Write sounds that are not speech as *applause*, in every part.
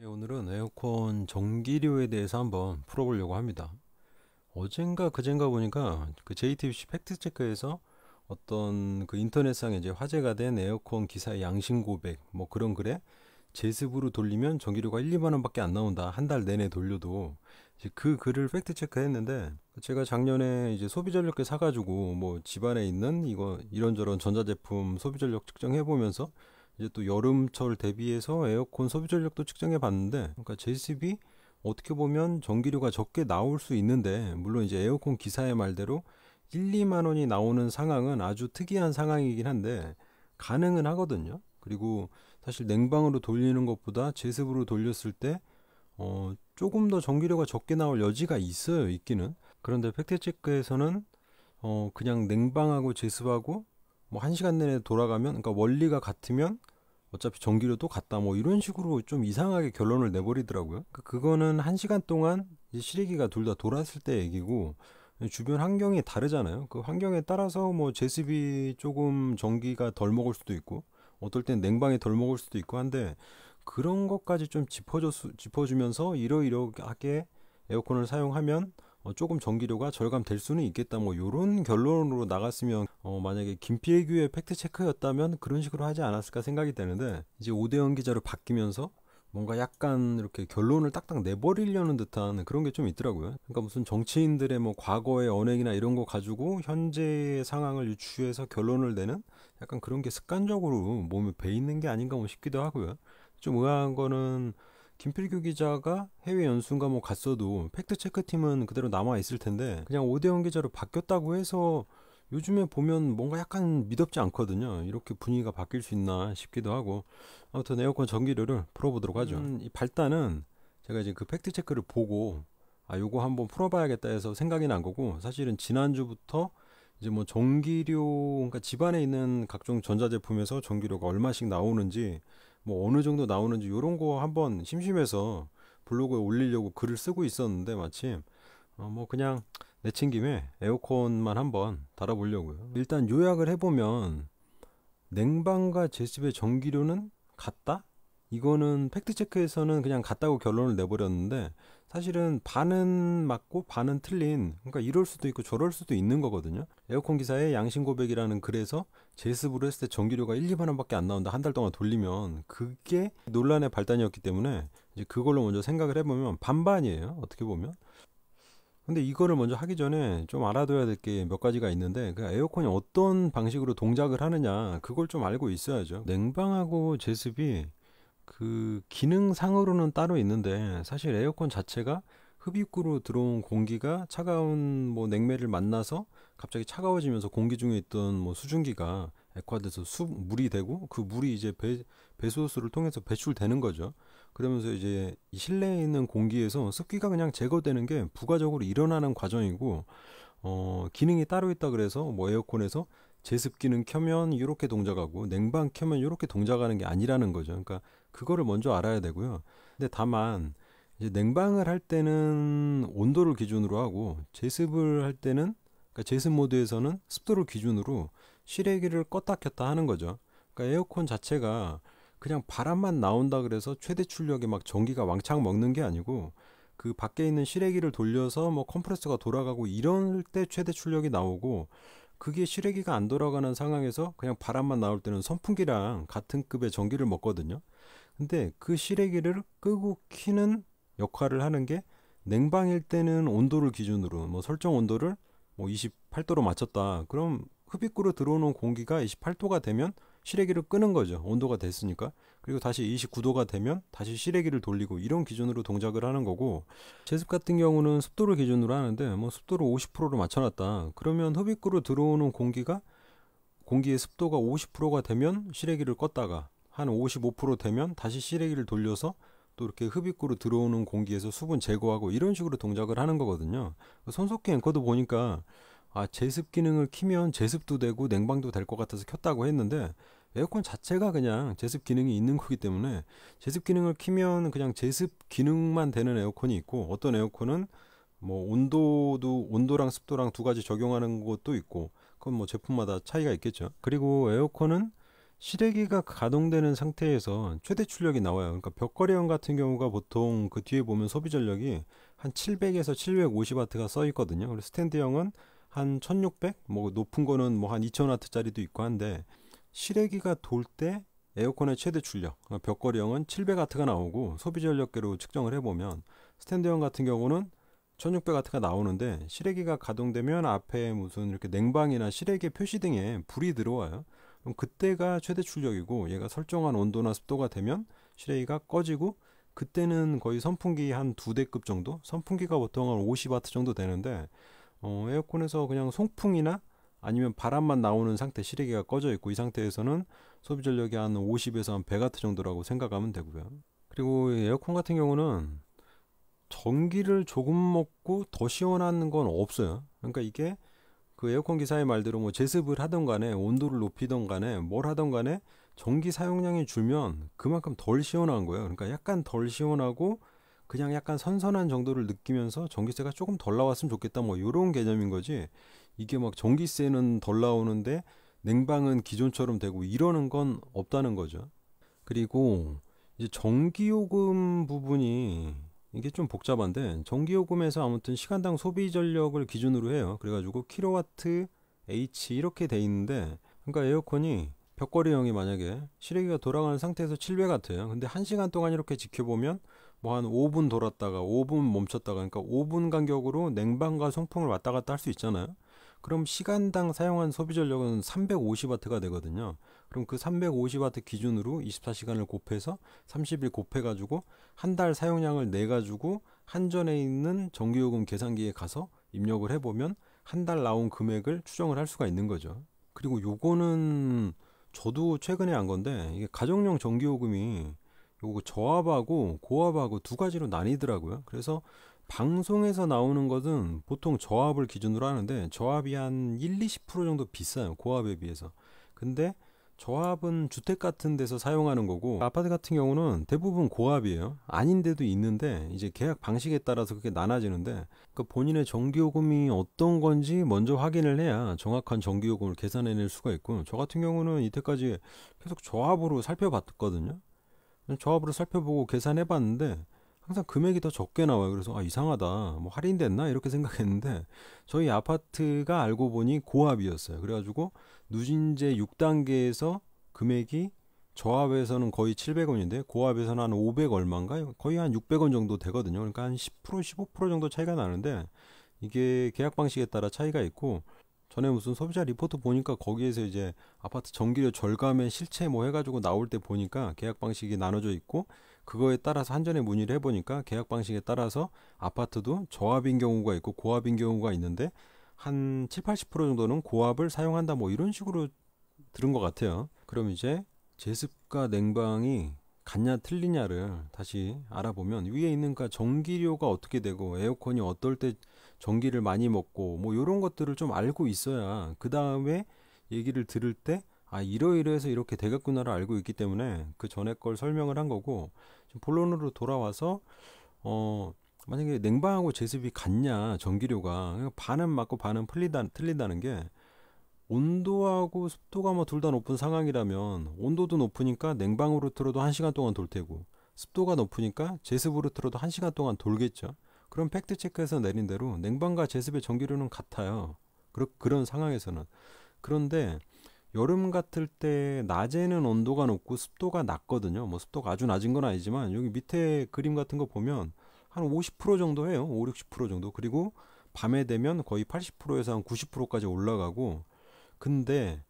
예, 오늘은 에어컨 전기료에 대해서 한번 풀어보려고 합니다. 어젠가 그젠가 보니까 그 JTBC 팩트체크에서 어떤 그 인터넷상에 이제 화제가 된 에어컨 기사의 양심 고백 뭐 그런 글에 제습으로 돌리면 전기료가 1, 2만 원밖에 안 나온다. 한 달 내내 돌려도 이제 그 글을 팩트 체크했는데 제가 작년에 이제 소비 전력계 사가지고 뭐 집안에 있는 이거 이런저런 전자제품 소비 전력 측정해 보면서 이제 또 여름철 대비해서 에어컨 소비 전력도 측정해 봤는데 그러니까 제습이 어떻게 보면 전기료가 적게 나올 수 있는데 물론 이제 에어컨 기사의 말대로 1, 2만 원이 나오는 상황은 아주 특이한 상황이긴 한데 가능은 하거든요. 그리고 사실 냉방으로 돌리는 것보다 제습으로 돌렸을 때 어, 조금 더 전기료가 적게 나올 여지가 있어요, 있기는. 그런데 팩트 체크에서는 어, 그냥 냉방하고 제습하고 뭐한 시간 내내 돌아가면 그러니까 원리가 같으면 어차피 전기료도 같다 뭐 이런 식으로 좀 이상하게 결론을 내버리더라고요. 그 그거는 한 시간 동안 이제 시래기가 둘 다 돌았을 때 얘기고 주변 환경이 다르잖아요. 그 환경에 따라서 뭐 제습이 조금 전기가 덜 먹을 수도 있고 어떨 땐 냉방이 덜 먹을 수도 있고 한데 그런 것까지 좀 짚어줘 짚어주면서 이러이러하게 에어컨을 사용하면 어, 조금 전기료가 절감될 수는 있겠다 뭐 요런 결론으로 나갔으면 어, 만약에 김필규의 팩트 체크였다면 그런 식으로 하지 않았을까 생각이 되는데 이제 오대영 기자로 바뀌면서 뭔가 약간 이렇게 결론을 딱딱 내버리려는 듯한 그런 게 좀 있더라고요. 그러니까 무슨 정치인들의 뭐 과거의 언행이나 이런 거 가지고 현재의 상황을 유추해서 결론을 내는 약간 그런 게 습관적으로 몸에 배 있는 게 아닌가 뭐 싶기도 하고요. 좀 의아한 거는 김필규 기자가 해외 연수인 과목 뭐 갔어도 팩트체크팀은 그대로 남아있을 텐데 그냥 오대영 기자로 바뀌었다고 해서 요즘에 보면 뭔가 약간 믿업지 않거든요. 이렇게 분위기가 바뀔 수 있나 싶기도 하고 아무튼 에어컨 전기료를 풀어보도록 하죠. 음, 이 발단은 제가 이제 그 팩트체크를 보고 아 요거 한번 풀어봐야겠다 해서 생각이 난 거고 사실은 지난주부터 이제 뭐 전기료 그러니까 집안에 있는 각종 전자제품에서 전기료가 얼마씩 나오는지 뭐 어느 정도 나오는지 이런 거 한번 심심해서 블로그에 올리려고 글을 쓰고 있었는데 마침 어뭐 그냥 내친 김에 에어컨만 한번 달아보려고요. 일단 요약을 해보면 냉방과 제 집의 전기료는 같다? 이거는 팩트체크에서는 그냥 같다고 결론을 내버렸는데 사실은 반은 맞고 반은 틀린 그러니까 이럴 수도 있고 저럴 수도 있는 거거든요. 에어컨 기사의 양심 고백이라는 글에서 제습으로 했을 때 전기료가 1, 2만 원밖에 안 나온다 한 달 동안 돌리면 그게 논란의 발단이었기 때문에 이제 그걸로 먼저 생각을 해보면 반반이에요. 어떻게 보면. 근데 이거를 먼저 하기 전에 좀 알아둬야 될 게 몇 가지가 있는데 그 에어컨이 어떤 방식으로 동작을 하느냐 그걸 좀 알고 있어야죠. 냉방하고 제습이 그 기능상으로는 따로 있는데 사실 에어컨 자체가 흡입구로 들어온 공기가 차가운 뭐 냉매를 만나서 갑자기 차가워지면서 공기 중에 있던 뭐 수증기가 액화돼서 수, 물이 되고 그 물이 이제 배, 배수호스를 통해서 배출되는 거죠. 그러면서 이제 실내에 있는 공기에서 습기가 그냥 제거되는 게 부가적으로 일어나는 과정이고 어, 기능이 따로 있다 그래서 뭐 에어컨에서 제습기는 켜면 이렇게 동작하고 냉방 켜면 이렇게 동작하는 게 아니라는 거죠. 그러니까 그거를 먼저 알아야 되고요. 근데 다만 이제 냉방을 할 때는 온도를 기준으로 하고 제습을 할 때는 그러니까 제습 모드에서는 습도를 기준으로 실외기를 껐다 켰다 하는 거죠. 그러니까 에어컨 자체가 그냥 바람만 나온다 그래서 최대 출력에 막 전기가 왕창 먹는 게 아니고 그 밖에 있는 실외기를 돌려서 뭐 컴프레서가 돌아가고 이럴 때 최대 출력이 나오고 그게 실외기가 안 돌아가는 상황에서 그냥 바람만 나올 때는 선풍기랑 같은 급의 전기를 먹거든요. 근데 그 시래기를 끄고 키는 역할을 하는 게 냉방일 때는 온도를 기준으로 뭐 설정 온도를 뭐 28도로 맞췄다. 그럼 흡입구로 들어오는 공기가 28도가 되면 시래기를 끄는 거죠. 온도가 됐으니까. 그리고 다시 29도가 되면 다시 시래기를 돌리고 이런 기준으로 동작을 하는 거고 제습 같은 경우는 습도를 기준으로 하는데 뭐 습도를 50%로 맞춰놨다. 그러면 흡입구로 들어오는 공기가 공기의 습도가 50%가 되면 시래기를 껐다가 한55% 되면 다시 시래기를 돌려서 또 이렇게 흡입구로 들어오는 공기에서 수분 제거하고 이런 식으로 동작을 하는 거거든요. 그 손석희 앵커도 보니까 아, 제습 기능을 키면 제습도 되고 냉방도 될 것 같아서 켰다고 했는데 에어컨 자체가 그냥 제습 기능이 있는 거기 때문에 제습 기능을 키면 그냥 제습 기능만 되는 에어컨이 있고 어떤 에어컨은 뭐 온도도 온도랑 습도랑 두 가지 적용하는 것도 있고 그건 뭐 제품마다 차이가 있겠죠. 그리고 에어컨은 시래기가 가동되는 상태에서 최대 출력이 나와요. 그러니까 벽걸이형 같은 경우가 보통 그 뒤에 보면 소비 전력이 한 700에서 750와트가 써 있거든요. 그리고 스탠드형은 한 1600? 뭐 높은 거는 뭐 한 2000와트짜리도 있고 한데 시래기가돌 때 에어컨의 최대 출력, 그러니까 벽걸이형은 700와트가 나오고 소비 전력계로 측정을 해보면 스탠드형 같은 경우는 1600W가 나오는데 시래기가 가동되면 앞에 무슨 이렇게 냉방이나 시래기 표시등에 불이 들어와요. 그럼 그때가 최대 출력이고 얘가 설정한 온도나 습도가 되면 실외기가 꺼지고 그때는 거의 선풍기 한 두 대급 정도 선풍기가 보통 한 50와트 정도 되는데 어, 에어컨에서 그냥 송풍이나 아니면 바람만 나오는 상태 실외기가 꺼져 있고 이 상태에서는 소비 전력이 한 50에서 한 100와트 정도라고 생각하면 되고요. 그리고 에어컨 같은 경우는 전기를 조금 먹고 더 시원한 건 없어요. 그러니까 이게 그 에어컨 기사의 말대로 뭐 제습을 하던 간에 온도를 높이던 간에 뭘 하던 간에 전기 사용량이 줄면 그만큼 덜 시원한 거예요. 그러니까 약간 덜 시원하고 그냥 약간 선선한 정도를 느끼면서 전기세가 조금 덜 나왔으면 좋겠다 뭐 이런 개념인 거지 이게 막 전기세는 덜 나오는데 냉방은 기존처럼 되고 이러는 건 없다는 거죠. 그리고 이제 전기요금 부분이 이게 좀 복잡한데 전기요금에서 아무튼 시간당 소비 전력을 기준으로 해요. 그래가지고 킬로와트 H 이렇게 돼 있는데 그러니까 에어컨이 벽걸이형이 만약에 실외기가 돌아가는 상태에서 7회 같아요. 근데 1시간 동안 이렇게 지켜보면 뭐 한 5분 돌았다가 5분 멈췄다가 그러니까 5분 간격으로 냉방과 송풍을 왔다 갔다 할 수 있잖아요. 그럼 시간당 사용한 소비 전력은 350W가 되거든요. 그럼 그 350W 기준으로 24시간을 곱해서 30일 곱해가지고 한 달 사용량을 내가지고 한전에 있는 전기요금 계산기에 가서 입력을 해보면 한 달 나온 금액을 추정을 할 수가 있는 거죠. 그리고 요거는 저도 최근에 한 건데 이게 가정용 전기요금이 요거 저압하고 고압하고 두 가지로 나뉘더라고요. 그래서 방송에서 나오는 것은 보통 저압을 기준으로 하는데 저압이 한 1, 20% 정도 비싸요. 고압에 비해서. 근데 저압은 주택 같은 데서 사용하는 거고 아파트 같은 경우는 대부분 고압이에요. 아닌데도 있는데 이제 계약 방식에 따라서 그게 나눠지는데 그 본인의 전기요금이 어떤 건지 먼저 확인을 해야 정확한 전기요금을 계산해낼 수가 있고 저 같은 경우는 이때까지 계속 저압으로 살펴봤거든요. 저압으로 살펴보고 계산해봤는데 항상 금액이 더 적게 나와요. 그래서 아 이상하다. 뭐 할인됐나 이렇게 생각했는데 저희 아파트가 알고 보니 고압이었어요. 그래가지고 누진제 6단계에서 금액이 저압에서는 거의 700원인데 고압에서는 한500 얼마인가요? 거의 한 600원 정도 되거든요. 그러니까 한 10% 15% 정도 차이가 나는데 이게 계약 방식에 따라 차이가 있고 전에 무슨 소비자 리포트 보니까 거기에서 이제 아파트 전기료 절감의 실체 뭐 해가지고 나올 때 보니까 계약 방식이 나눠져 있고 그거에 따라서 한전에 문의를 해보니까 계약 방식에 따라서 아파트도 저압인 경우가 있고 고압인 경우가 있는데 한 7, 80% 정도는 고압을 사용한다 뭐 이런 식으로 들은 것 같아요. 그럼 이제 제습과 냉방이 같냐 틀리냐를 다시 알아보면 위에 있는 그 전기료가 어떻게 되고 에어컨이 어떨 때 전기를 많이 먹고 뭐 이런 것들을 좀 알고 있어야 그 다음에 얘기를 들을 때 아 이러이러해서 이렇게 되겠구나를 알고 있기 때문에 그 전에 걸 설명을 한 거고 지 본론으로 돌아와서 어 만약에 냉방하고 제습이 같냐 전기료가 그러니까 반은 맞고 반은 풀리다, 틀린다는 게 온도하고 습도가 뭐 둘 다 높은 상황이라면 온도도 높으니까 냉방으로 틀어도 한 시간 동안 돌 테고 습도가 높으니까 제습으로 틀어도 한 시간 동안 돌겠죠. 그럼 팩트 체크에서 내린 대로 냉방과 제습의 전기료는 같아요. 그런 상황에서는 그런데 여름 같을 때 낮에는 온도가 높고 습도가 낮거든요. 뭐 습도가 아주 낮은 건 아니지만 여기 밑에 그림 같은 거 보면 한 50% 정도 해요. 5, 60% 정도. 그리고 밤에 되면 거의 80%에서 한 90%까지 올라가고 근데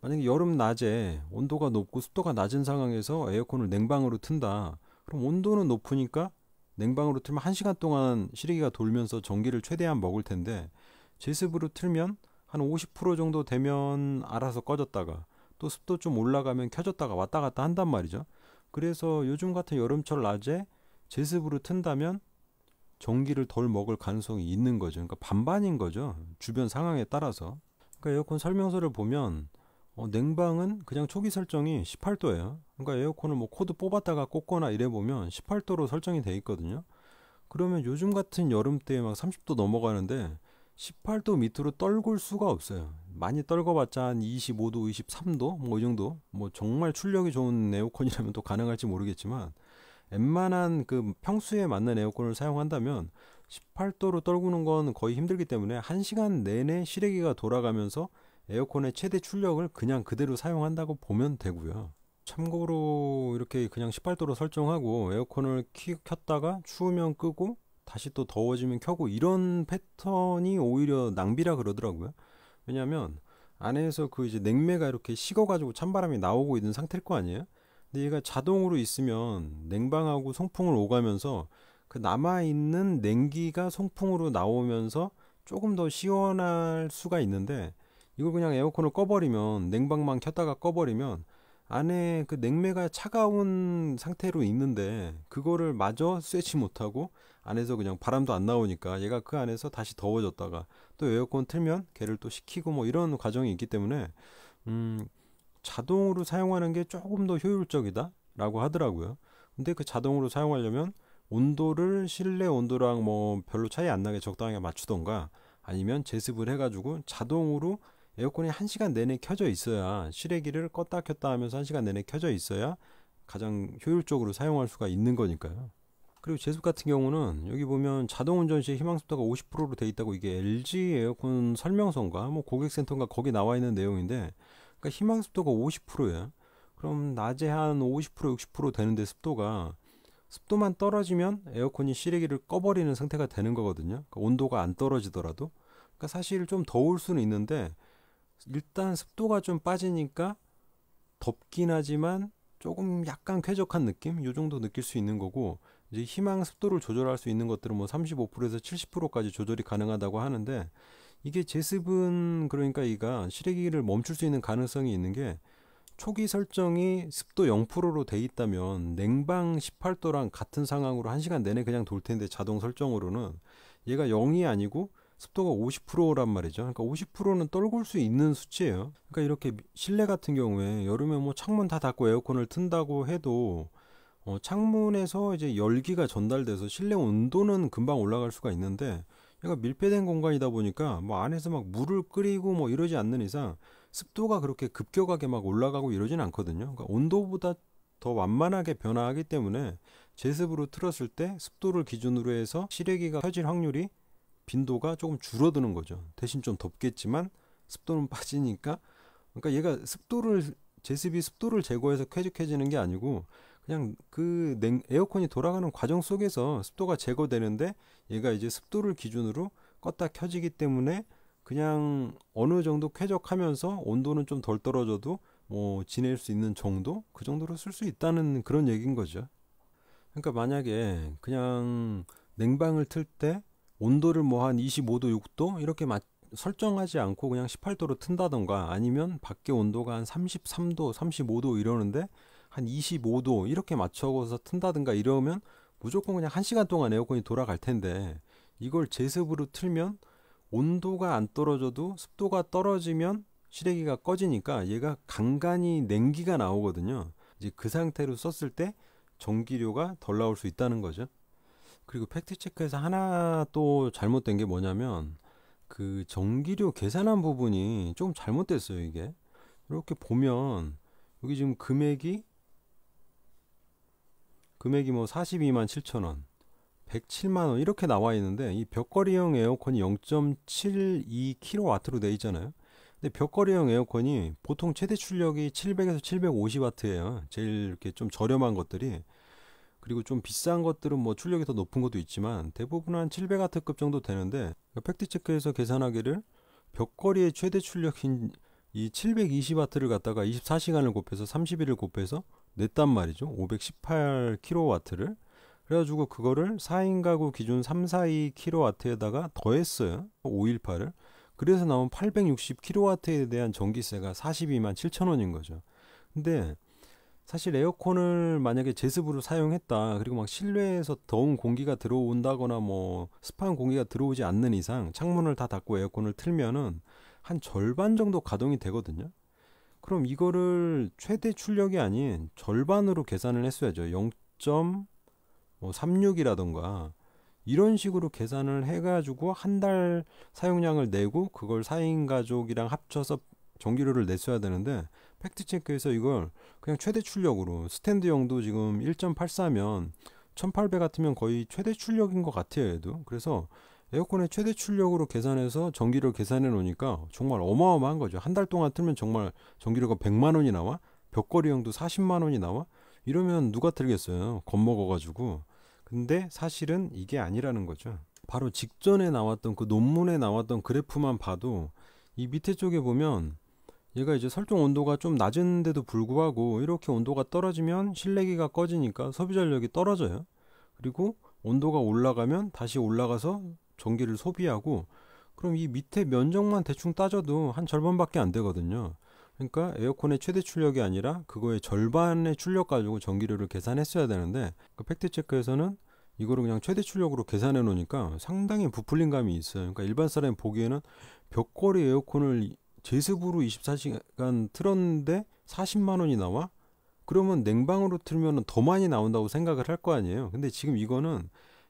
만약에 여름 낮에 온도가 높고 습도가 낮은 상황에서 에어컨을 냉방으로 튼다. 그럼 온도는 높으니까 냉방으로 틀면 1시간 동안 시외기가 돌면서 전기를 최대한 먹을 텐데 제습으로 틀면 한50% 정도 되면 알아서 꺼졌다가 또 습도 좀 올라가면 켜졌다가 왔다 갔다 한단 말이죠. 그래서 요즘 같은 여름철 낮에 제습으로 튼다면 전기를 덜 먹을 가능성이 있는 거죠. 그러니까 반반인 거죠. 주변 상황에 따라서. 그러니까 에어컨 설명서를 보면 어, 냉방은 그냥 초기 설정이 18도예요. 그러니까 에어컨을 뭐 코드 뽑았다가 꽂거나 이래 보면 18도로 설정이 돼 있거든요. 그러면 요즘 같은 여름 때에 막 30도 넘어가는데 18도 밑으로 떨굴 수가 없어요. 많이 떨궈봤자 한 25도, 23도 뭐 이 정도. 뭐 정말 출력이 좋은 에어컨이라면 또 가능할지 모르겠지만 웬만한 그 평수에 맞는 에어컨을 사용한다면 18도로 떨구는 건 거의 힘들기 때문에 1시간 내내 실외기가 돌아가면서 에어컨의 최대 출력을 그냥 그대로 사용한다고 보면 되고요. 참고로 이렇게 그냥 18도로 설정하고 에어컨을 켰다가 추우면 끄고 다시 또 더워지면 켜고 이런 패턴이 오히려 낭비라 그러더라고요. 왜냐하면 안에서 그 이제 냉매가 이렇게 식어가지고 찬바람이 나오고 있는 상태일 거 아니에요? 근데 얘가 자동으로 있으면 냉방하고 송풍을 오가면서 그 남아있는 냉기가 송풍으로 나오면서 조금 더 시원할 수가 있는데 이걸 그냥 에어컨을 꺼버리면 냉방만 켰다가 꺼버리면 안에 그 냉매가 차가운 상태로 있는데 그거를 마저 쐬지 못하고 안에서 그냥 바람도 안 나오니까 얘가 그 안에서 다시 더워졌다가 또 에어컨 틀면 걔를 또 식히고 뭐 이런 과정이 있기 때문에 음 자동으로 사용하는 게 조금 더 효율적이다라고 하더라고요. 근데 그 자동으로 사용하려면 온도를 실내 온도랑 뭐 별로 차이 안 나게 적당하게 맞추던가 아니면 제습을 해가지고 자동으로 에어컨이 한시간 내내 켜져 있어야 실외기를 껐다 켰다 하면서 한시간 내내 켜져 있어야 가장 효율적으로 사용할 수가 있는 거니까요. 그리고 제습 같은 경우는 여기 보면 자동운전 시희망습도가 50%로 돼 있다고 이게 LG 에어컨 설명서인가 뭐 고객센터인가 거기 나와 있는 내용인데 그러니까 희망습도가 50%예요. 그럼 낮에 한 50% 60% 되는데 습도가 습도만 떨어지면 에어컨이 실외기를 꺼버리는 상태가 되는 거거든요. 그러니까 온도가 안 떨어지더라도 그러니까 사실 좀 더울 수는 있는데 일단 습도가 좀 빠지니까 덥긴 하지만 조금 약간 쾌적한 느낌 요 정도 느낄 수 있는 거고 이제 희망 습도를 조절할 수 있는 것들은 뭐 35%에서 70%까지 조절이 가능하다고 하는데 이게 제습은 그러니까 이가 실외기를 멈출 수 있는 가능성이 있는 게 초기 설정이 습도 0%로 돼 있다면 냉방 18도랑 같은 상황으로 1시간 내내 그냥 돌 텐데 자동 설정으로는 얘가 0이 아니고 습도가 50%란 말이죠. 그러니까 50%는 떨굴 수 있는 수치예요. 그러니까 이렇게 실내 같은 경우에 여름에 뭐 창문 다 닫고 에어컨을 튼다고 해도 어, 창문에서 이제 열기가 전달돼서 실내 온도는 금방 올라갈 수가 있는데 약간 밀폐된 공간이다 보니까 뭐 안에서 막 물을 끓이고 뭐 이러지 않는 이상 습도가 그렇게 급격하게 막 올라가고 이러진 않거든요. 그러니까 온도보다 더 완만하게 변화하기 때문에 제습으로 틀었을 때 습도를 기준으로 해서 실외기가 터질 확률이 빈도가 조금 줄어드는 거죠. 대신 좀 덥겠지만 습도는 *laughs* 빠지니까 그러니까 얘가 습도를 제습이 습도를 제거해서 쾌적해지는 게 아니고 그냥 그 냉, 에어컨이 돌아가는 과정 속에서 습도가 제거되는데 얘가 이제 습도를 기준으로 껐다 켜지기 때문에 그냥 어느 정도 쾌적하면서 온도는 좀 덜 떨어져도 뭐 지낼 수 있는 정도 그 정도로 쓸 수 있다는 그런 얘기인 거죠. 그러니까 만약에 그냥 냉방을 틀 때 온도를 뭐 한 25도, 6도 이렇게 맞, 설정하지 않고 그냥 18도로 튼다던가 아니면 밖에 온도가 한 33도, 35도 이러는데 한 25도 이렇게 맞춰서 튼다든가 이러면 무조건 그냥 1시간 동안 에어컨이 돌아갈 텐데 이걸 제습으로 틀면 온도가 안 떨어져도 습도가 떨어지면 실외기가 꺼지니까 얘가 간간히 냉기가 나오거든요. 이제 그 상태로 썼을 때 전기료가 덜 나올 수 있다는 거죠. 그리고 팩트체크에서 하나 또 잘못된 게 뭐냐면 그 전기료 계산한 부분이 좀 잘못됐어요, 이게. 이렇게 보면 여기 지금 금액이 금액이 뭐 42만 7천 원, 107만 원 이렇게 나와 있는데 이 벽걸이형 에어컨이 0.72kW로 돼 있잖아요. 근데 벽걸이형 에어컨이 보통 최대 출력이 700에서 750W예요. 제일 이렇게 좀 저렴한 것들이 그리고 좀 비싼 것들은 뭐 출력이 더 높은 것도 있지만 대부분 한 700W급 정도 되는데 그러니까 팩트 체크에서 계산하기를 벽걸이의 최대 출력인 이 720W를 갖다가 24시간을 곱해서 30일을 곱해서 냈단 말이죠. 518kW를. 그래가지고 그거를 4인 가구 기준 342kW에다가 더했어요. 518을. 그래서 나온 860kW에 대한 전기세가 42만 7천 원인 거죠. 근데 사실 에어컨을 만약에 제습으로 사용했다 그리고 막 실내에서 더운 공기가 들어온다거나 뭐 습한 공기가 들어오지 않는 이상 창문을 다 닫고 에어컨을 틀면은 한 절반 정도 가동이 되거든요 그럼 이거를 최대 출력이 아닌 절반으로 계산을 했어야죠. 0.36이라던가 이런 식으로 계산을 해가지고 한 달 사용량을 내고 그걸 4인 가족이랑 합쳐서 전기료를 냈어야 되는데 팩트체크에서 이걸 그냥 최대 출력으로 스탠드용도 지금 1.84면 1800 같으면 거의 최대 출력인 것 같아요 얘도 그래서 에어컨의 최대 출력으로 계산해서 전기료 계산해 놓으니까 정말 어마어마한 거죠. 한 달 동안 틀면 정말 전기료가 100만 원이 나와? 벽걸이형도 40만 원이 나와? 이러면 누가 틀겠어요. 겁먹어 가지고. 근데 사실은 이게 아니라는 거죠. 바로 직전에 나왔던 그 논문에 나왔던 그래프만 봐도 이 밑에 쪽에 보면 얘가 이제 설정 온도가 좀 낮은데도 불구하고 이렇게 온도가 떨어지면 실내기가 꺼지니까 소비 전력이 떨어져요. 그리고 온도가 올라가면 다시 올라가서 전기를 소비하고 그럼 이 밑에 면적만 대충 따져도 한 절반밖에 안 되거든요. 그러니까 에어컨의 최대 출력이 아니라 그거의 절반의 출력 가지고 전기료를 계산했어야 되는데 그 팩트 체크에서는 이거를 그냥 최대 출력으로 계산해 놓으니까 상당히 부풀린 감이 있어요. 그러니까 일반 사람이 보기에는 벽걸이 에어컨을 제습으로 24시간 틀었는데 40만 원이 나와? 그러면 냉방으로 틀면 더 많이 나온다고 생각을 할 거 아니에요. 근데 지금 이거는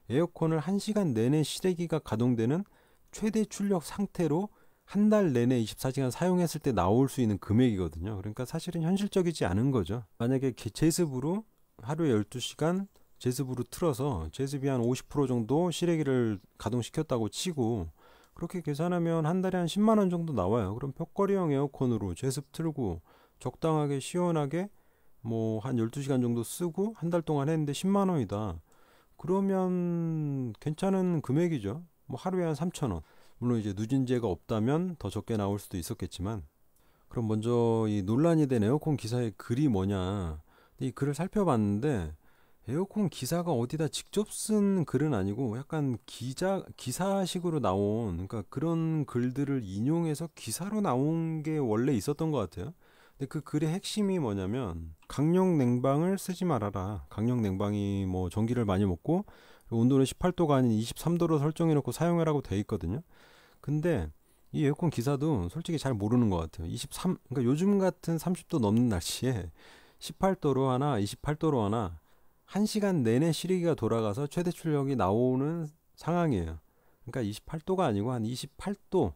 에어컨을 1시간 내내 시대기가 가동되는 최대 출력 상태로 한 달 내내 24시간 사용했을 때 나올 수 있는 금액이거든요. 그러니까 사실은 현실적이지 않은 거죠. 만약에 제습으로 하루에 12시간 제습으로 틀어서 제습이 한 50% 정도 실외기를 가동시켰다고 치고 그렇게 계산하면 한 달에 한 10만 원 정도 나와요. 그럼 벽걸이형 에어컨으로 제습 틀고 적당하게 시원하게 뭐 한 12시간 정도 쓰고 한 달 동안 했는데 10만 원이다. 그러면 괜찮은 금액이죠. 뭐 하루에 한 3,000원. 물론 이제 누진제가 없다면 더 적게 나올 수도 있었겠지만 그럼 먼저 이 논란이 된 에어컨 기사의 글이 뭐냐 이 글을 살펴봤는데 에어컨 기사가 어디다 직접 쓴 글은 아니고 약간 기자 기사식으로 나온 그러니까 그런 글들을 인용해서 기사로 나온 게 원래 있었던 것 같아요. 근데 그 글의 핵심이 뭐냐면 강력 냉방을 쓰지 말아라. 강력 냉방이 뭐 전기를 많이 먹고 온도는 18도가 아닌 23도로 설정해 놓고 사용해라고 돼 있거든요. 근데 이 에어컨 기사도 솔직히 잘 모르는 것 같아요. 23 그러니까 요즘 같은 30도 넘는 날씨에 18도로 하나 28도로 하나 1시간 내내 시리기가 돌아가서 최대 출력이 나오는 상황이에요. 그러니까 28도가 아니고 한 28도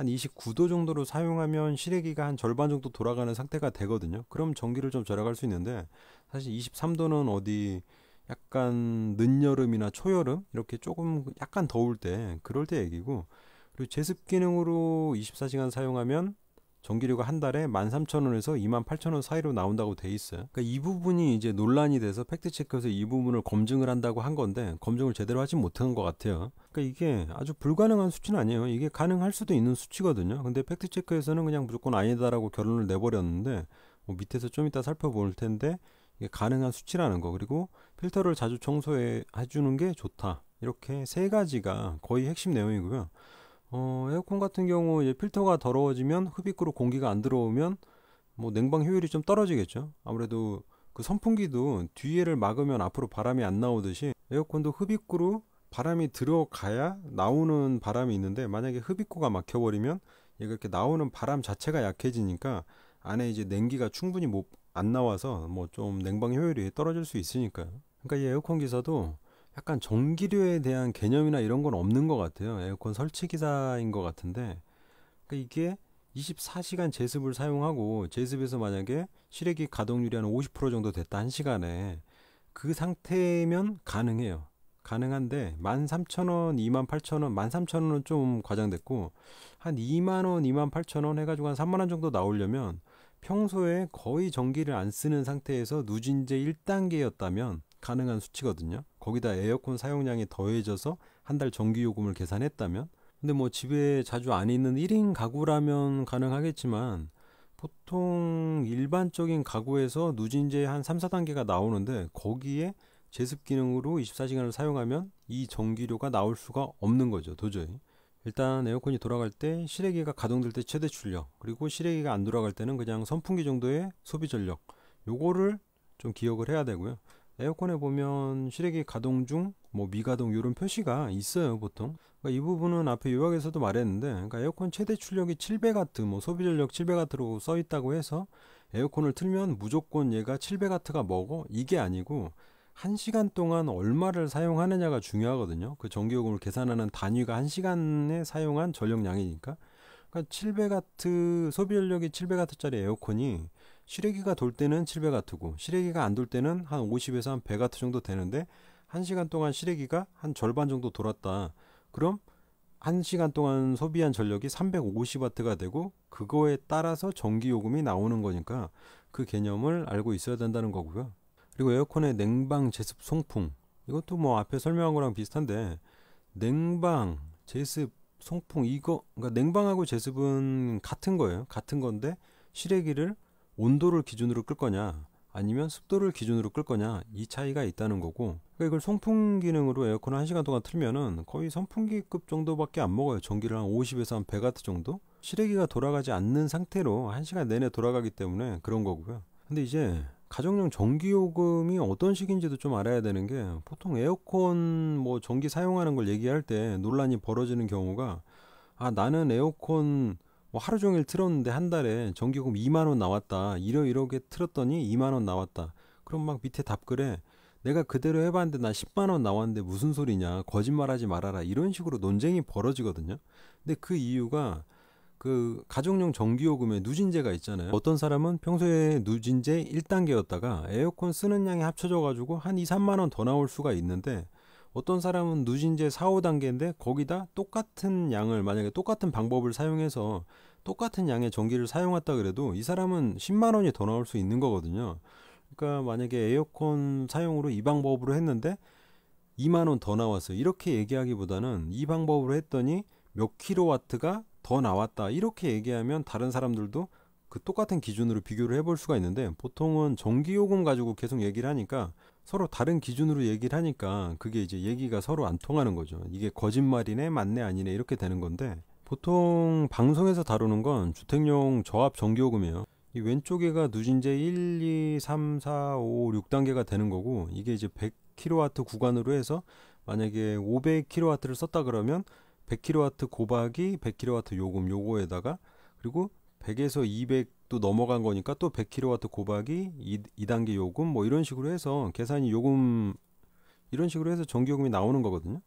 한 29도 정도로 사용하면 실외기가 한 절반 정도 돌아가는 상태가 되거든요. 그럼 전기를 좀 절약할 수 있는데 사실 23도는 어디 약간 늦여름이나 초여름 이렇게 조금 약간 더울 때 그럴 때 얘기고 그리고 제습 기능으로 24시간 사용하면 전기료가 한 달에 13,000원에서 28,000원 사이로 나온다고 돼 있어요. 그러니까 이 부분이 이제 논란이 돼서 팩트체크에서 이 부분을 검증을 한다고 한 건데 검증을 제대로 하지 못한 것 같아요. 그러니까 이게 아주 불가능한 수치는 아니에요. 이게 가능할 수도 있는 수치거든요. 근데 팩트체크에서는 그냥 무조건 아니다라고 결론을 내버렸는데 뭐 밑에서 좀 이따 살펴볼 텐데 이게 가능한 수치라는 거 그리고 필터를 자주 청소해 주는게 좋다. 이렇게 세 가지가 거의 핵심 내용이고요. 어, 에어컨 같은 경우 에 필터가 더러워지면 흡입구로 공기가 안 들어오면 뭐 냉방 효율이 좀 떨어지겠죠. 아무래도 그 선풍기도 뒤에를 막으면 앞으로 바람이 안 나오듯이 에어컨도 흡입구로 바람이 들어가야 나오는 바람이 있는데 만약에 흡입구가 막혀버리면 얘가 이렇게 나오는 바람 자체가 약해지니까 안에 이제 냉기가 충분히 못 안 나와서 뭐 좀 냉방 효율이 떨어질 수 있으니까요. 그러니까 이 에어컨 기사도 약간 전기료에 대한 개념이나 이런 건 없는 것 같아요. 에어컨 설치 기사인 것 같은데 그러니까 이게 24시간 제습을 사용하고 제습에서 만약에 실외기 가동률이 한 50% 정도 됐다 한 시간에 그 상태면 가능해요. 가능한데 13,000원, 28,000원, 13,000원은 좀 과장됐고 한 2만 원, 2 8 0 0 0원 해가지고 한 3만 원 정도 나오려면 평소에 거의 전기를 안 쓰는 상태에서 누진제 1단계였다면 가능한 수치거든요. 거기다 에어컨 사용량이 더해져서 한 달 전기 요금을 계산했다면 근데 뭐 집에 자주 안 있는 1인 가구라면 가능하겠지만 보통 일반적인 가구에서 누진제 한 3, 4단계가 나오는데 거기에 제습 기능으로 24시간을 사용하면 이 전기료가 나올 수가 없는 거죠. 도저히. 일단 에어컨이 돌아갈 때 실외기가 가동될 때 최대 출력 그리고 실외기가 안 돌아갈 때는 그냥 선풍기 정도의 소비 전력 요거를 좀 기억을 해야 되고요. 에어컨에 보면 실외기 가동 중, 뭐 미가동 이런 표시가 있어요 보통. 그러니까 이 부분은 앞에 요약에서도 말했는데, 그러니까 에어컨 최대 출력이 700W, 뭐 소비 전력 7 0 0와트로써 있다고 해서 에어컨을 틀면 무조건 얘가 7 0 0와트가 먹어 이게 아니고 1시간 동안 얼마를 사용하느냐가 중요하거든요. 그 전기요금을 계산하는 단위가 1시간에 사용한 전력량이니까. 그러니까 7 0 0와트 소비 전력이 7 0 0와트짜리 에어컨이 시래기가 돌 때는 700와트고 시래기가 안 돌 때는 한 50에서 한 100와트 정도 되는데 1시간 동안 시래기가 한 절반 정도 돌았다. 그럼 1시간 동안 소비한 전력이 350와트가 되고 그거에 따라서 전기 요금이 나오는 거니까 그 개념을 알고 있어야 된다는 거고요. 그리고 에어컨의 냉방, 제습, 송풍 이것도 뭐 앞에 설명한 거랑 비슷한데 냉방, 제습, 송풍 이거 그러니까 냉방하고 제습은 같은 거예요. 같은 건데 실외기를 온도를 기준으로 끌 거냐 아니면 습도를 기준으로 끌 거냐 이 차이가 있다는 거고 그러니까 이걸 송풍 기능으로 에어컨을 한시간 동안 틀면은 거의 선풍기급 정도밖에 안 먹어요 전기를 한 50에서 한 100와트 정도 실외기가 돌아가지 않는 상태로 한시간 내내 돌아가기 때문에 그런 거고요 근데 이제 가정용 전기요금이 어떤 식인지도 좀 알아야 되는 게 보통 에어컨 뭐 전기 사용하는 걸 얘기할 때 논란이 벌어지는 경우가 아 나는 에어컨 뭐 하루 종일 틀었는데 한 달에 전기요금 2만 원 나왔다. 이러이러게 틀었더니 2만 원 나왔다. 그럼 막 밑에 답글에 내가 그대로 해봤는데 나 10만 원 나왔는데 무슨 소리냐 거짓말하지 말아라 이런 식으로 논쟁이 벌어지거든요. 근데 그 이유가 그 가정용 전기요금에 누진제가 있잖아요. 어떤 사람은 평소에 누진제 1단계였다가 에어컨 쓰는 양이 합쳐져 가지고 한 2, 3만 원 더 나올 수가 있는데 어떤 사람은 누진제 4, 5단계인데 거기다 똑같은 양을 만약에 똑같은 방법을 사용해서 똑같은 양의 전기를 사용했다 그래도 이 사람은 10만 원이 더 나올 수 있는 거거든요. 그러니까 만약에 에어컨 사용으로 이 방법으로 했는데 2만 원 더 나왔어요. 이렇게 얘기하기보다는 이 방법으로 했더니 몇 킬로와트가 더 나왔다. 이렇게 얘기하면 다른 사람들도 그 똑같은 기준으로 비교를 해볼 수가 있는데 보통은 전기요금 가지고 계속 얘기를 하니까 서로 다른 기준으로 얘기를 하니까 그게 이제 얘기가 서로 안 통하는 거죠. 이게 거짓말이네, 맞네, 아니네 이렇게 되는 건데 보통 방송에서 다루는 건 주택용 저압 전기요금이에요. 이 왼쪽에가 누진제 1, 2, 3, 4, 5, 6단계가 되는 거고 이게 이제 100kW 구간으로 해서 만약에 500kW를 썼다 그러면 100kW 고박이 100kW 요금 요거에다가 그리고 100에서 200또 넘어간 거니까 또 100kW 고박이 2, 단계 요금 뭐 이런 식으로 해서 계산이 요금 이런 식으로 해서 전기요금이 나오는 거거든요.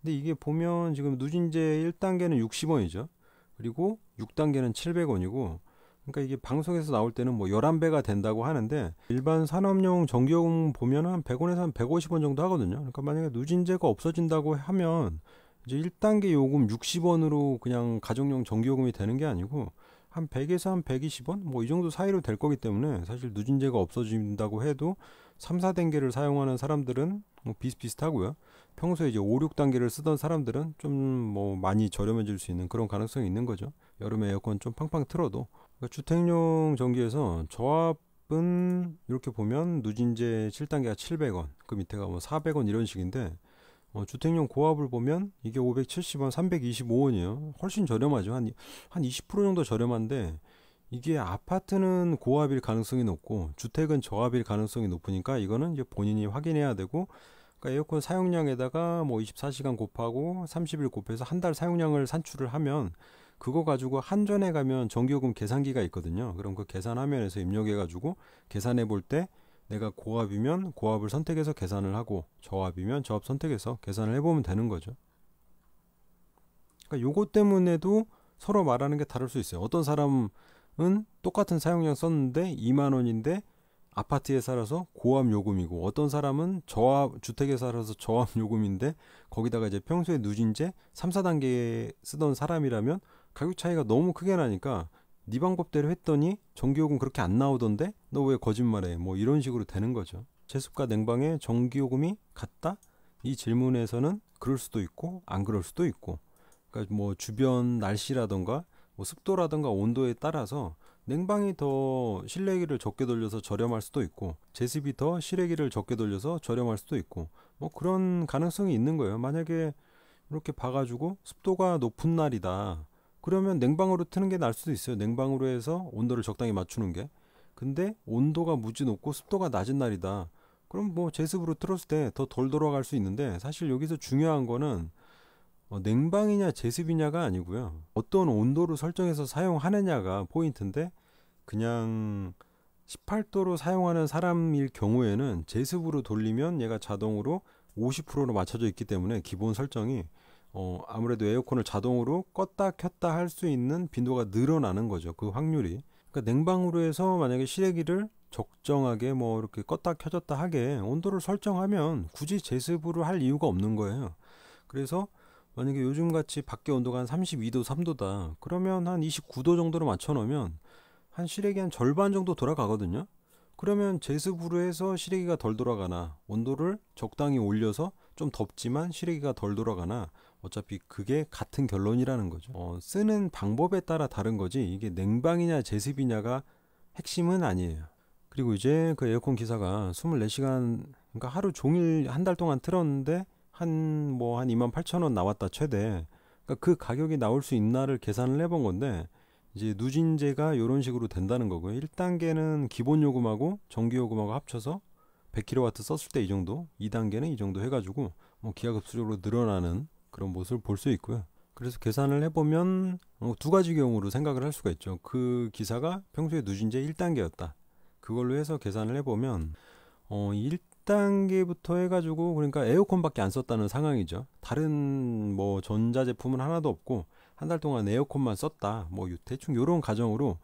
근데 이게 보면 지금 누진제 1단계는 60원이죠. 그리고 6단계는 700원이고 그러니까 이게 방송에서 나올 때는 뭐 11배가 된다고 하는데 일반 산업용 전기요금 보면 한 100원에서 한 150원 정도 하거든요. 그러니까 만약에 누진제가 없어진다고 하면 이제 1단계 요금 60원으로 그냥 가정용 전기요금이 되는 게 아니고 한 100에서 한 120원 뭐 이 정도 사이로 될 거기 때문에 사실 누진제가 없어진다고 해도 3, 4단계를 사용하는 사람들은 뭐 비슷비슷하고요. 평소에 이제 5, 6단계를 쓰던 사람들은 좀 뭐 많이 저렴해질 수 있는 그런 가능성이 있는 거죠. 여름에 에어컨 좀 팡팡 틀어도 그러니까 주택용 전기에서 저압은 이렇게 보면 누진제 7단계가 700원, 그 밑에가 뭐 400원 이런 식인데 어, 주택용 고압을 보면 이게 570원, 325원이에요. 훨씬 저렴하죠. 한, 한20% 정도 저렴한데 이게 아파트는 고압일 가능성이 높고 주택은 저압일 가능성이 높으니까 이거는 이제 본인이 확인해야 되고 그러니까 에어컨 사용량에다가 뭐 24시간 곱하고 30일 곱해서 한 달 사용량을 산출을 하면 그거 가지고 한전에 가면 전기요금 계산기가 있거든요. 그럼 그 계산 화면에서 입력해 가지고 계산해 볼때 내가 고압이면 고압을 선택해서 계산을 하고 저압이면 저압 선택해서 계산을 해보면 되는 거죠. 그러니까 요거 때문에도 서로 말하는 게 다를 수 있어요. 어떤 사람은 똑같은 사용량 썼는데 2만 원인데 아파트에 살아서 고압 요금이고 어떤 사람은 저압 주택에 살아서 저압 요금인데 거기다가 이제 평소에 누진제 3, 4단계 쓰던 사람이라면 가격 차이가 너무 크게 나니까 네 방법대로 했더니 전기요금 그렇게 안 나오던데 너 왜 거짓말해 뭐 이런 식으로 되는 거죠 제습과 냉방의 전기요금이 같다 이 질문에서는 그럴 수도 있고 안 그럴 수도 있고 그러니까 뭐 주변 날씨라던가 뭐 습도라던가 온도에 따라서 냉방이 더 실내기를 적게 돌려서 저렴할 수도 있고 제습이 더 실외기를 적게 돌려서 저렴할 수도 있고 뭐 그런 가능성이 있는 거예요 만약에 이렇게 봐가지고 습도가 높은 날이다 그러면 냉방으로 트는 게 나을 수도 있어요. 냉방으로 해서 온도를 적당히 맞추는 게. 근데 온도가 무지 높고 습도가 낮은 날이다. 그럼 뭐 제습으로 틀었을 때 더 덜 돌아갈 수 있는데 사실 여기서 중요한 거는 어, 냉방이냐 제습이냐가 아니고요. 어떤 온도를 설정해서 사용하느냐가 포인트인데 그냥 18도로 사용하는 사람일 경우에는 제습으로 돌리면 얘가 자동으로 50%로 맞춰져 있기 때문에 기본 설정이 어, 아무래도 에어컨을 자동으로 껐다 켰다 할 수 있는 빈도가 늘어나는 거죠. 그 확률이. 그러니까 냉방으로 해서 만약에 실외기를 적정하게 뭐 이렇게 껐다 켜졌다 하게 온도를 설정하면 굳이 제습으로 할 이유가 없는 거예요. 그래서 만약에 요즘 같이 밖에 온도가 한 32도, 3도다. 그러면 한 29도 정도로 맞춰 놓으면 한 실외기 한 절반 정도 돌아가거든요. 그러면 제습으로 해서 실외기가 덜 돌아가나 온도를 적당히 올려서 좀 덥지만 실외기가 덜 돌아가나 어차피 그게 같은 결론이라는 거죠. 어, 쓰는 방법에 따라 다른 거지 이게 냉방이냐 제습이냐가 핵심은 아니에요. 그리고 이제 그 에어컨 기사가 24시간 그러니까 하루 종일 한 달 동안 틀었는데 한 뭐한 이만 팔천 원 나왔다 최대. 그러니까 그 가격이 나올 수 있나를 계산을 해본 건데 이제 누진제가 이런 식으로 된다는 거고요. 1단계는 기본 요금하고 정기 요금하고 합쳐서 100kW 썼을 때 이 정도, 2단계는 이 정도 해가지고 뭐 기하급수적으로 늘어나는 그런 모습을 볼 수 있고요. 그래서 계산을 해보면 뭐 두 가지 경우로 생각을 할 수가 있죠. 그 기사가 평소에 누진 제 1단계였다. 그걸로 해서 계산을 해보면 어, 1단계부터 해가지고 그러니까 에어컨밖에 안 썼다는 상황이죠. 다른 뭐 전자제품은 하나도 없고 한 달 동안 에어컨만 썼다. 뭐 대충 이런 가정으로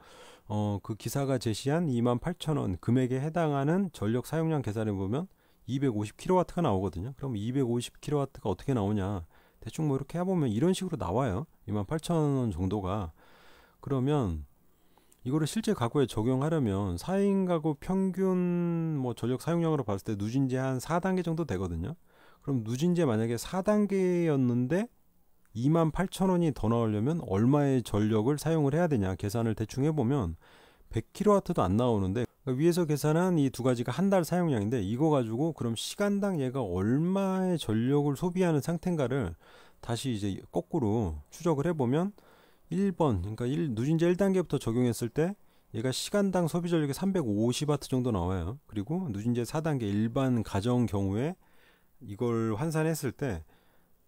어, 그 기사가 제시한 28,000원 금액에 해당하는 전력 사용량 계산해 보면 250kW가 나오거든요. 그럼 250kW가 어떻게 나오냐? 대충 뭐 이렇게 해보면 이런 식으로 나와요. 28,000원 정도가. 그러면 이거를 실제 가구에 적용하려면 4인 가구 평균 뭐 전력 사용량으로 봤을 때 누진제 한 4단계 정도 되거든요. 그럼 누진제 만약에 4단계였는데 28,000원이 더 나오려면 얼마의 전력을 사용을 해야 되냐 계산을 대충 해보면 100kW도 안 나오는데 그러니까 위에서 계산한 이 두 가지가 한 달 사용량인데 이거 가지고 그럼 시간당 얘가 얼마의 전력을 소비하는 상태인가를 다시 이제 거꾸로 추적을 해보면 1번 그러니까 1 누진제 1단계부터 적용했을 때 얘가 시간당 소비 전력이 350W 정도 나와요. 그리고 누진제 4단계 일반 가정 경우에 이걸 환산했을 때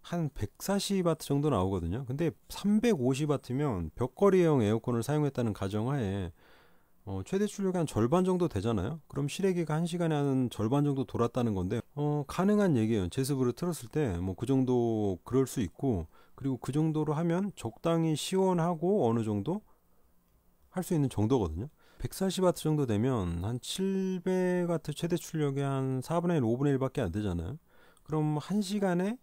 한 140W 정도 나오거든요. 근데 350W면 벽걸이형 에어컨을 사용했다는 가정하에 어, 최대 출력이 한 절반 정도 되잖아요. 그럼 실외기가 한 시간에 한 절반 정도 돌았다는 건데 어, 가능한 얘기예요. 제습으로 틀었을 때 뭐 그 정도 그럴 수 있고 그리고 그 정도로 하면 적당히 시원하고 어느 정도 할 수 있는 정도거든요. 140W 정도 되면 한 700W 최대 출력이 한 4분의 1, 5분의 1밖에 안 되잖아요. 그럼 한시간에한시간에한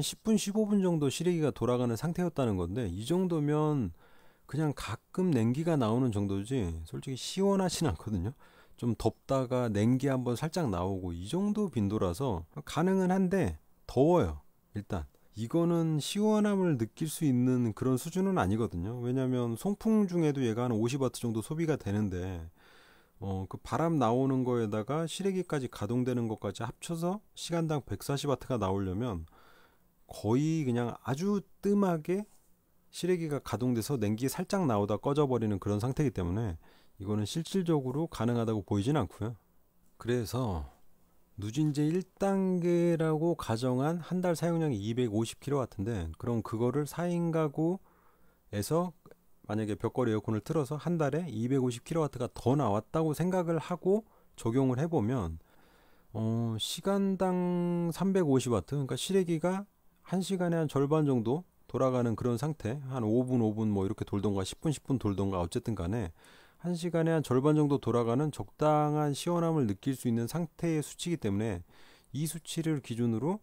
10분, 15분 정도 실외기가 돌아가는 상태였다는 건데 이 정도면 그냥 가끔 냉기가 나오는 정도지 솔직히 시원하진 않거든요. 좀 덥다가 냉기 한번 살짝 나오고 이 정도 빈도라서 가능은 한데 더워요. 일단 이거는 시원함을 느낄 수 있는 그런 수준은 아니거든요. 왜냐면 송풍 중에도 얘가 한 50와트 정도 소비가 되는데 어, 그 바람 나오는 거에다가 실외기까지 가동되는 것까지 합쳐서 시간당 140와트가 나오려면 거의 그냥 아주 뜸하게 실외기가 가동돼서 냉기 살짝 나오다 꺼져버리는 그런 상태이기 때문에 이거는 실질적으로 가능하다고 보이진 않고요. 그래서 누진제 1단계라고 가정한 한 달 사용량이 250kW인데 그럼 그거를 4인 가구에서 만약에 벽걸이 에어컨을 틀어서 한 달에 250kW가 더 나왔다고 생각을 하고 적용을 해보면 어, 시간당 350W 그러니까 실외기가 한시간에한 절반 정도 돌아가는 그런 상태 한 5분 5분 뭐 이렇게 돌던가 10분 10분 돌던가 어쨌든 간에 한 시간에 한 절반 정도 돌아가는 적당한 시원함을 느낄 수 있는 상태의 수치이기 때문에 이 수치를 기준으로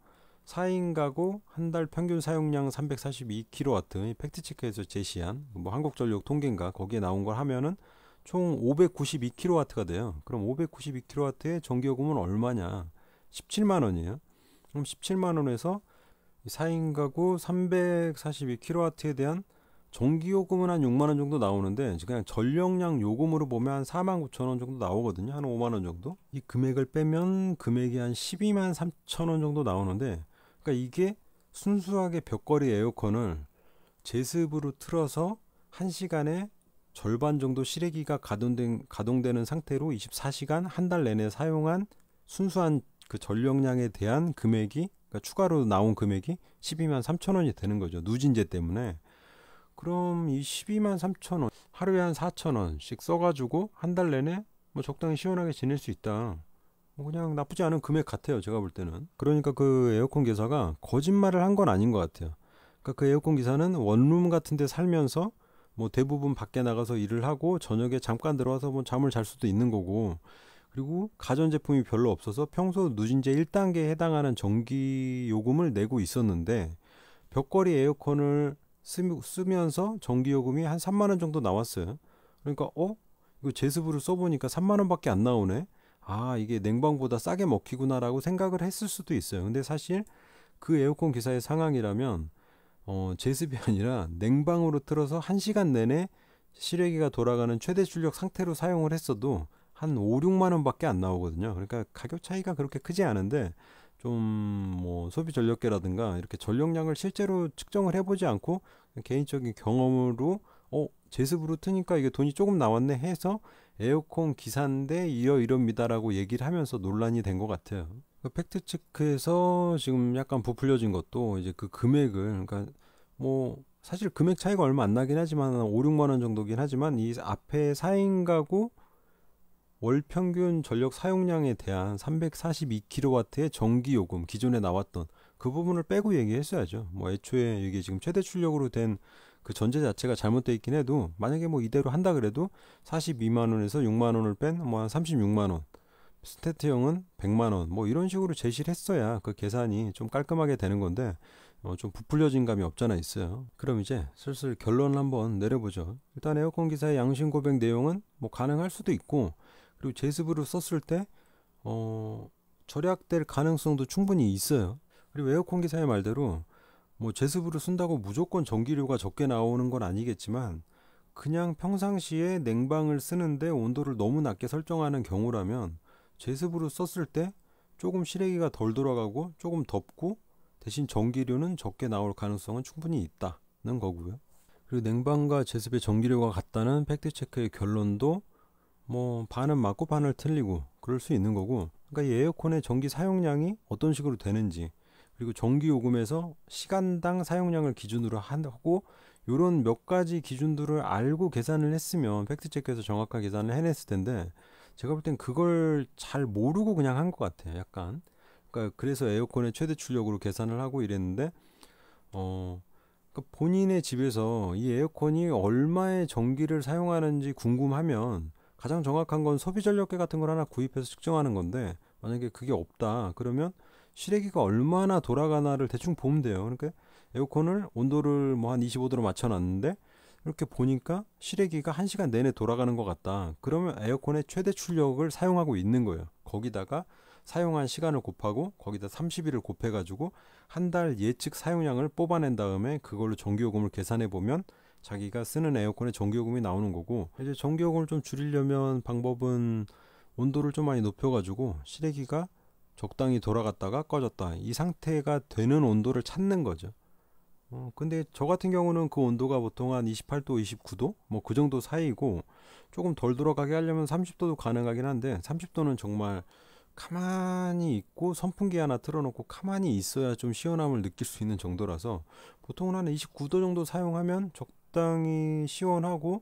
4인 가구 한 달 평균 사용량 342kW 팩트체크에서 제시한 뭐 한국전력 통계인가 거기에 나온 걸 하면은 총 592kW가 돼요. 그럼 592kW의 전기요금은 얼마냐? 17만 원이에요. 그럼 17만 원에서 4인 가구 342kW에 대한 전기요금은 한 6만원 정도 나오는데 그냥 전력량 요금으로 보면 한 4만 9천원 정도 나오거든요 한 5만원 정도 이 금액을 빼면 금액이 한 12만 3천원 정도 나오는데 그러니까 이게 순수하게 벽걸이 에어컨을 제습으로 틀어서 1시간에 절반 정도 실외기가 가동된, 가동되는 상태로 24시간 한 달 내내 사용한 순수한 그 전력량에 대한 금액이 그러니까 추가로 나온 금액이 12만 3천 원이 되는 거죠. 누진제 때문에. 그럼 이 12만 3천 원 하루에 한 4천 원씩 써가지고 한 달 내내 뭐 적당히 시원하게 지낼 수 있다. 뭐 그냥 나쁘지 않은 금액 같아요. 제가 볼 때는. 그러니까 그 에어컨 기사가 거짓말을 한 건 아닌 것 같아요. 그러니까 그 에어컨 기사는 원룸 같은데 살면서 뭐 대부분 밖에 나가서 일을 하고 저녁에 잠깐 들어와서 뭐 잠을 잘 수도 있는 거고 그리고 가전제품이 별로 없어서 평소 누진제 1단계에 해당하는 전기 요금을 내고 있었는데 벽걸이 에어컨을 쓰면서 전기 요금이 한 3만 원 정도 나왔어요. 그러니까 어? 이거 제습으로 써보니까 3만 원밖에 안 나오네. 아 이게 냉방보다 싸게 먹히구나라고 생각을 했을 수도 있어요. 근데 사실 그 에어컨 기사의 상황이라면 어, 제습이 아니라 냉방으로 틀어서 1시간 내내 실외기가 돌아가는 최대 출력 상태로 사용을 했어도 한 5, 6만 원밖에 안 나오거든요. 그러니까 가격 차이가 그렇게 크지 않은데 좀 뭐 소비 전력계라든가 이렇게 전력량을 실제로 측정을 해보지 않고 개인적인 경험으로 어 제습으로 트니까 이게 돈이 조금 나왔네 해서 에어컨 기사인데 이러 이럽니다라고 얘기를 하면서 논란이 된 것 같아요. 그 팩트 체크에서 지금 약간 부풀려진 것도 이제 그 금액을 그러니까 뭐 사실 금액 차이가 얼마 안 나긴 하지만 5, 6만 원 정도긴 하지만 이 앞에 4인 가구 월 평균 전력 사용량에 대한 342kW의 전기 요금 기존에 나왔던 그 부분을 빼고 얘기했어야죠. 뭐 애초에 이게 지금 최대 출력으로 된 그 전제 자체가 잘못되어 있긴 해도 만약에 뭐 이대로 한다 그래도 42만 원에서 6만 원을 뺀 뭐 한 36만 원. 스테트형은 100만 원. 뭐 이런 식으로 제시를 했어야 그 계산이 좀 깔끔하게 되는 건데 어, 좀 부풀려진 감이 없잖아 있어요. 그럼 이제 슬슬 결론을 한번 내려보죠. 일단 에어컨 기사의 양심 고백 내용은 뭐 가능할 수도 있고 그리고 제습으로 썼을 때 어, 절약될 가능성도 충분히 있어요. 그리고 에어컨 기사의 말대로 뭐 제습으로 쓴다고 무조건 전기료가 적게 나오는 건 아니겠지만 그냥 평상시에 냉방을 쓰는데 온도를 너무 낮게 설정하는 경우라면 제습으로 썼을 때 조금 실외기가 덜 돌아가고 조금 덥고 대신 전기료는 적게 나올 가능성은 충분히 있다는 거고요. 그리고 냉방과 제습의 전기료가 같다는 팩트체크의 결론도 뭐 반은 맞고 반을 틀리고 그럴 수 있는 거고 그러니까 이 에어컨의 전기 사용량이 어떤 식으로 되는지 그리고 전기 요금에서 시간당 사용량을 기준으로 하고 요런 몇 가지 기준들을 알고 계산을 했으면 팩트 체크해서 정확한 계산을 해냈을 텐데 제가 볼 땐 그걸 잘 모르고 그냥 한 것 같아요. 약간. 그러니까 그래서 에어컨의 최대 출력으로 계산을 하고 이랬는데 어 그러니까 본인의 집에서 이 에어컨이 얼마의 전기를 사용하는지 궁금하면 가장 정확한 건 소비 전력계 같은 걸 하나 구입해서 측정하는 건데 만약에 그게 없다 그러면 실외기가 얼마나 돌아가나를 대충 보면 돼요. 그러니까 에어컨을 온도를 뭐 한 25도로 맞춰놨는데 이렇게 보니까 실외기가 1시간 내내 돌아가는 것 같다. 그러면 에어컨의 최대 출력을 사용하고 있는 거예요. 거기다가 사용한 시간을 곱하고 거기다 30일을 곱해가지고 한 달 예측 사용량을 뽑아낸 다음에 그걸로 전기요금을 계산해 보면 자기가 쓰는 에어컨에 전기요금이 나오는 거고 이제 전기요금을 좀 줄이려면 방법은 온도를 좀 많이 높여가지고 실외기가 적당히 돌아갔다가 꺼졌다 이 상태가 되는 온도를 찾는 거죠. 어, 근데 저 같은 경우는 그 온도가 보통 한 28도, 29도 뭐 그 정도 사이고 조금 덜 돌아가게 하려면 30도도 가능하긴 한데 30도는 정말 가만히 있고 선풍기 하나 틀어놓고 가만히 있어야 좀 시원함을 느낄 수 있는 정도라서 보통은 한 29도 정도 사용하면 적, 적당히 시원하고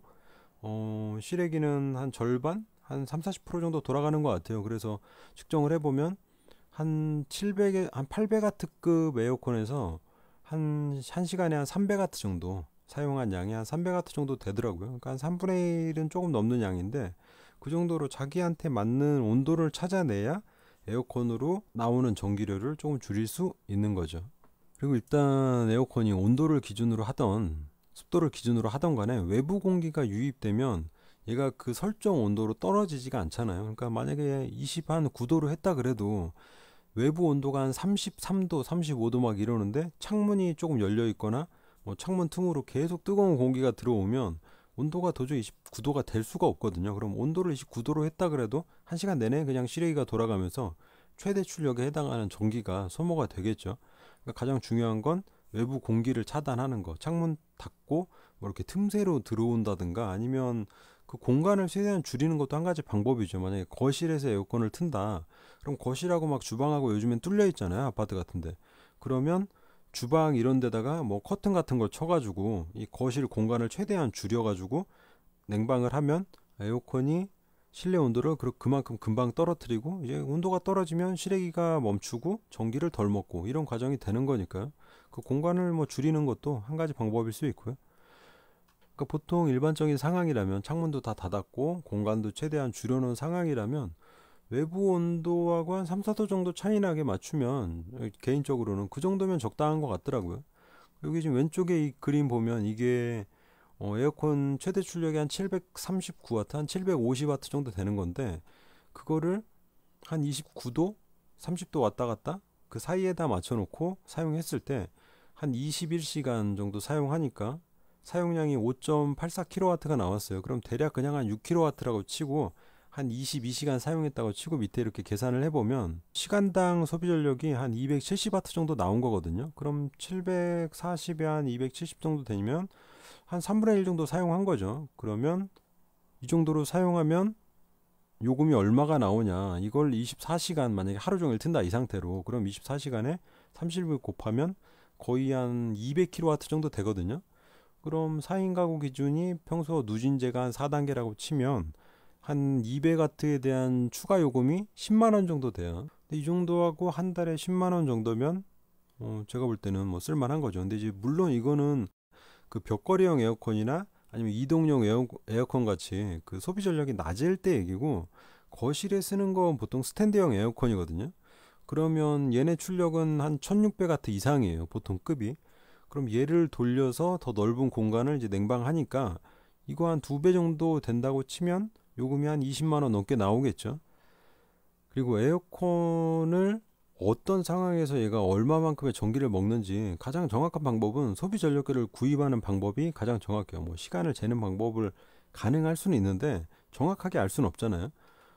어, 시래기는 한 절반 한 3, 40% 정도 돌아가는 것 같아요. 그래서 측정을 해보면 한 700에 한 800와트급 에어컨에서 한 1시간에 한 300와트 정도 사용한 양이 한 300와트 정도 되더라고요. 그러니까 한 3분의 1은 조금 넘는 양인데 그 정도로 자기한테 맞는 온도를 찾아내야 에어컨으로 나오는 전기료를 조금 줄일 수 있는 거죠. 그리고 일단 에어컨이 온도를 기준으로 하던 습도를 기준으로 하던 간에 외부 공기가 유입되면 얘가 그 설정 온도로 떨어지지가 않잖아요. 그러니까 만약에 20한 9도로 했다 그래도 외부 온도가 한 33도, 35도 막 이러는데 창문이 조금 열려 있거나 뭐 창문 틈으로 계속 뜨거운 공기가 들어오면 온도가 도저히 29도가 될 수가 없거든요. 그럼 온도를 29도로 했다 그래도 1시간 내내 그냥 실외기가 돌아가면서 최대 출력에 해당하는 전기가 소모가 되겠죠. 그러니까 가장 중요한 건 외부 공기를 차단하는 거. 창문 닫고 뭐 이렇게 틈새로 들어온다든가 아니면 그 공간을 최대한 줄이는 것도 한 가지 방법이죠. 만약에 거실에서 에어컨을 튼다. 그럼 거실하고 막 주방하고 요즘엔 뚫려 있잖아요. 아파트 같은데. 그러면 주방 이런 데다가 뭐 커튼 같은 걸 쳐가지고 이 거실 공간을 최대한 줄여가지고 냉방을 하면 에어컨이 실내 온도를 그, 그만큼 금방 떨어뜨리고 이제 온도가 떨어지면 실외기가 멈추고 전기를 덜 먹고 이런 과정이 되는 거니까요. 그 공간을 뭐 줄이는 것도 한 가지 방법일 수 있고요. 그러니까 보통 일반적인 상황이라면 창문도 다 닫았고 공간도 최대한 줄여놓은 상황이라면 외부 온도하고 한 3, 4도 정도 차이 나게 맞추면 개인적으로는 그 정도면 적당한 것 같더라고요. 여기 지금 왼쪽에 이 그림 보면 이게 어, 에어컨 최대 출력이 한 739와트, 한 750와트 정도 되는 건데 그거를 한 29도, 30도 왔다 갔다 그 사이에다 맞춰놓고 사용했을 때한 21시간 정도 사용하니까 사용량이 5.84kW가 나왔어요. 그럼 대략 그냥 한 6kW라고 치고 한 22시간 사용했다고 치고 밑에 이렇게 계산을 해보면 시간당 소비 전력이 한 270W 정도 나온 거거든요. 그럼 740에 한 270 정도 되면 한 3분의 1 정도 사용한 거죠. 그러면 이 정도로 사용하면 요금이 얼마가 나오냐 이걸 24시간 만약에 하루 종일 튼다 이 상태로 그럼 24시간에 30을 곱하면 거의 한 200kW 정도 되거든요. 그럼 4인 가구 기준이 평소 누진제가 한 4단계라고 치면 한 200W에 대한 추가 요금이 10만 원 정도 돼요. 근데 이 정도하고 한 달에 10만 원 정도면 어 제가 볼 때는 뭐 쓸만한 거죠. 근데 이제 물론 이거는 그 벽걸이형 에어컨이나 아니면 이동용 에어, 에어컨 같이 그 소비 전력이 낮을 때 얘기고 거실에 쓰는 건 보통 스탠드형 에어컨이거든요. 그러면 얘네 출력은 한 1600와트 이상이에요. 보통 급이. 그럼 얘를 돌려서 더 넓은 공간을 이제 냉방하니까 이거 한 두 배 정도 된다고 치면 요금이 한 20만 원 넘게 나오겠죠. 그리고 에어컨을 어떤 상황에서 얘가 얼마만큼의 전기를 먹는지 가장 정확한 방법은 소비 전력계를 구입하는 방법이 가장 정확해요. 뭐 시간을 재는 방법을 가능할 수는 있는데 정확하게 알 수는 없잖아요.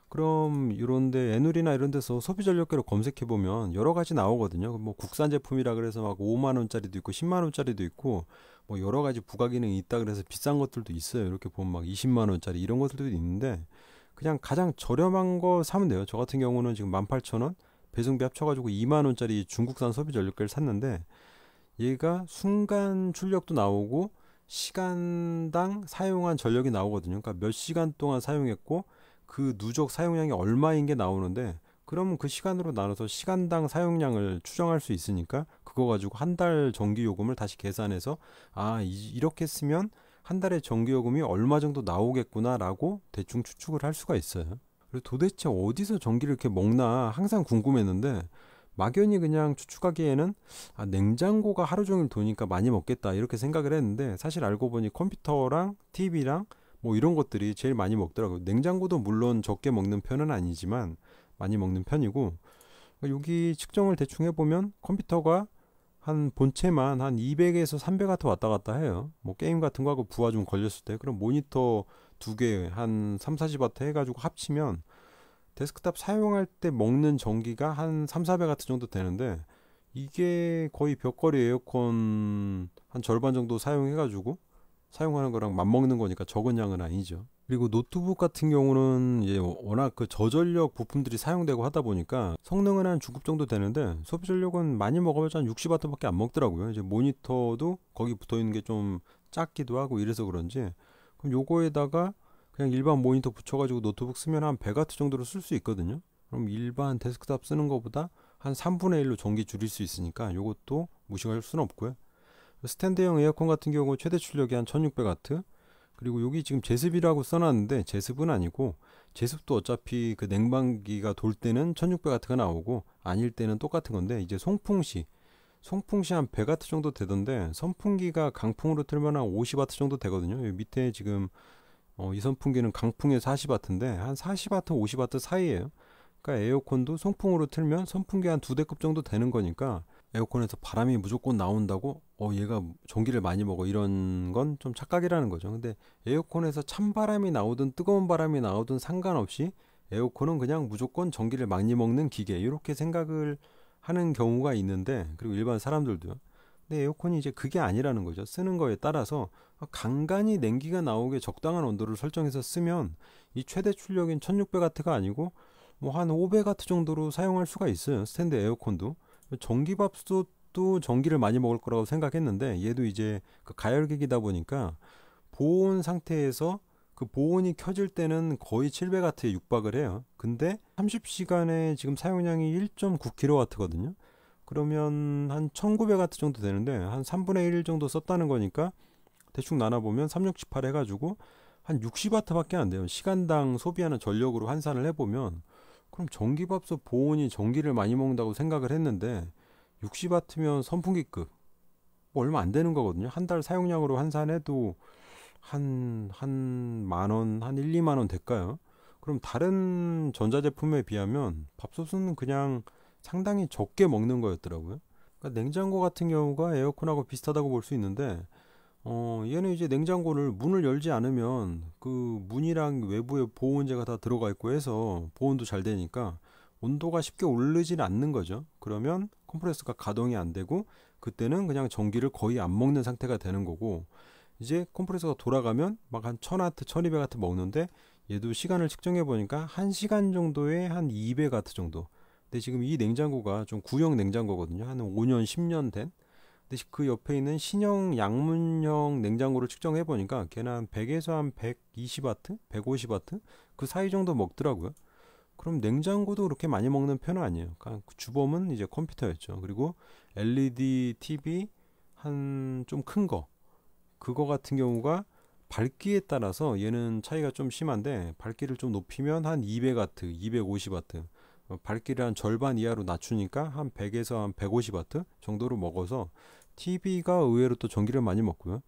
그럼 이런데 애누리나 이런 데서 소비 전력계로 검색해 보면 여러 가지 나오거든요. 뭐 국산 제품이라 그래서 막 5만 원짜리도 있고 10만 원짜리도 있고 뭐 여러 가지 부가 기능이 있다 그래서 비싼 것들도 있어요. 이렇게 보면 막 20만 원짜리 이런 것들도 있는데 그냥 가장 저렴한 거 사면 돼요. 저 같은 경우는 지금 18,000원 배송비 합쳐가지고 2만 원짜리 중국산 소비 전력계를 샀는데 얘가 순간 출력도 나오고 시간당 사용한 전력이 나오거든요. 그러니까 몇 시간 동안 사용했고 그 누적 사용량이 얼마인 게 나오는데 그러면 그 시간으로 나눠서 시간당 사용량을 추정할 수 있으니까 그거 가지고 한 달 전기 요금을 다시 계산해서 아 이, 렇게 쓰면 한 달에 전기 요금이 얼마 정도 나오겠구나라고 대충 추측을 할 수가 있어요. 그리고 도대체 어디서 전기를 이렇게 먹나 항상 궁금했는데 막연히 그냥 추측하기에는 아, 냉장고가 하루 종일 도니까 많이 먹겠다 이렇게 생각을 했는데 사실 알고 보니 컴퓨터랑 TV랑 뭐 이런 것들이 제일 많이 먹더라고요. 냉장고도 물론 적게 먹는 편은 아니지만 많이 먹는 편이고 그러니까 여기 측정을 대충 해보면 컴퓨터가 한 본체만 한 200에서 300와 왔다 갔다 해요. 뭐 게임 같은 거 하고 부하 좀 걸렸을 때 그럼 모니터 두 개 한 3, 40 와트 해가지고 합치면 데스크탑 사용할 때 먹는 전기가 한 3, 400 와트 정도 되는데 이게 거의 벽걸이 에어컨 한 절반 정도 사용해가지고 사용하는 거랑 맞먹는 거니까 적은 양은 아니죠. 그리고 노트북 같은 경우는 이제 워낙 그 저전력 부품들이 사용되고 하다 보니까 성능은 한 중급 정도 되는데 소비 전력은 많이 먹어봤자 한 60W밖에 안 먹더라고요. 이제 모니터도 거기 붙어 있는 게 좀 작기도 하고 이래서 그런지 그럼 요거에다가 그냥 일반 모니터 붙여가지고 노트북 쓰면 한 100W 정도로 쓸 수 있거든요. 그럼 일반 데스크탑 쓰는 것보다 한 3분의 1로 전기 줄일 수 있으니까 요것도 무시할 수는 없고요. 스탠드형 에어컨 같은 경우 최대 출력이 한 1600W 그리고 여기 지금 제습이라고 써놨는데 제습은 아니고 제습도 어차피 그 냉방기가 돌 때는 1600W가 나오고 아닐 때는 똑같은 건데 이제 송풍시 송풍시 한 100W 정도 되던데 선풍기가 강풍으로 틀면 한 50W 정도 되거든요 밑에 지금 어, 이 선풍기는 강풍에 40W인데 한 40W 50W 사이에요 그러니까 에어컨도 송풍으로 틀면 선풍기 한 두 대급 정도 되는 거니까 에어컨에서 바람이 무조건 나온다고 어 얘가 전기를 많이 먹어 이런 건 좀 착각이라는 거죠. 근데 에어컨에서 찬 바람이 나오든 뜨거운 바람이 나오든 상관없이 에어컨은 그냥 무조건 전기를 많이 먹는 기계 이렇게 생각을 하는 경우가 있는데 그리고 일반 사람들도요. 근데 에어컨이 이제 그게 아니라는 거죠. 쓰는 거에 따라서 간간이 냉기가 나오게 적당한 온도를 설정해서 쓰면 이 최대 출력인 1600W가 아니고 뭐 한 500W 정도로 사용할 수가 있어요. 스탠드 에어컨도. 전기밥솥도 전기를 많이 먹을 거라고 생각했는데 얘도 이제 그 가열기기다 보니까 보온 상태에서 그 보온이 켜질 때는 거의 700W에 육박을 해요. 근데 30시간에 지금 사용량이 1.9kW거든요. 그러면 한 1900W 정도 되는데 한 3분의 1 정도 썼다는 거니까 대충 나눠보면 368 해가지고 한 60W밖에 안 돼요. 시간당 소비하는 전력으로 환산을 해보면 그럼 전기밥솥 보온이 전기를 많이 먹는다고 생각을 했는데 60W면 선풍기급 뭐 얼마 안 되는 거거든요. 한 달 사용량으로 환산해도 한 한 만 원, 한 1, 2만 원 될까요? 그럼 다른 전자제품에 비하면 밥솥은 그냥 상당히 적게 먹는 거였더라고요. 그러니까 냉장고 같은 경우가 에어컨하고 비슷하다고 볼 수 있는데 어, 얘는 이제 냉장고를 문을 열지 않으면 그 문이랑 외부에 보온재가 다 들어가 있고 해서 보온도 잘 되니까 온도가 쉽게 오르진 않는 거죠. 그러면 컴프레서가 가동이 안 되고 그때는 그냥 전기를 거의 안 먹는 상태가 되는 거고 이제 컴프레서가 돌아가면 막 한 1000와트, 1200와트 먹는데 얘도 시간을 측정해 보니까 1시간 정도에 한 200와트 정도. 근데 지금 이 냉장고가 좀 구형 냉장고거든요. 한 5년, 10년 된. 근데 그 옆에 있는 신형 양문형 냉장고를 측정해 보니까 걔는 100에서 한 120와트, 150와트 그 사이 정도 먹더라고요. 그럼 냉장고도 그렇게 많이 먹는 편은 아니에요. 그러니까 그 주범은 이제 컴퓨터였죠. 그리고 LED TV 한 좀 큰 거. 그거 같은 경우가 밝기에 따라서 얘는 차이가 좀 심한데 밝기를 좀 높이면 한 200와트, 250와트 어, 밝기를 한 절반 이하로 낮추니까 한 100에서 한 150와트 정도로 먹어서 TV가 의외로 또 전기를 많이 먹고요.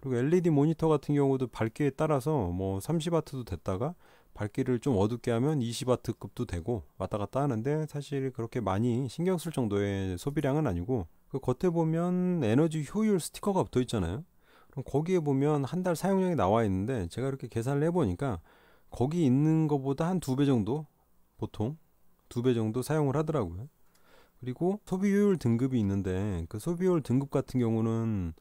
그리고 LED 모니터 같은 경우도 밝기에 따라서 뭐 30W도 됐다가 밝기를 좀 어둡게 하면 20W급도 되고 왔다 갔다 하는데 사실 그렇게 많이 신경 쓸 정도의 소비량은 아니고 그 겉에 보면 에너지 효율 스티커가 붙어 있잖아요. 그럼 거기에 보면 한 달 사용량이 나와 있는데 제가 이렇게 계산을 해보니까 거기 있는 것보다 한 두 배 정도 보통 두 배 정도 사용을 하더라고요. 그리고 소비효율 등급이 있는데 그 소비효율 등급 같은 경우는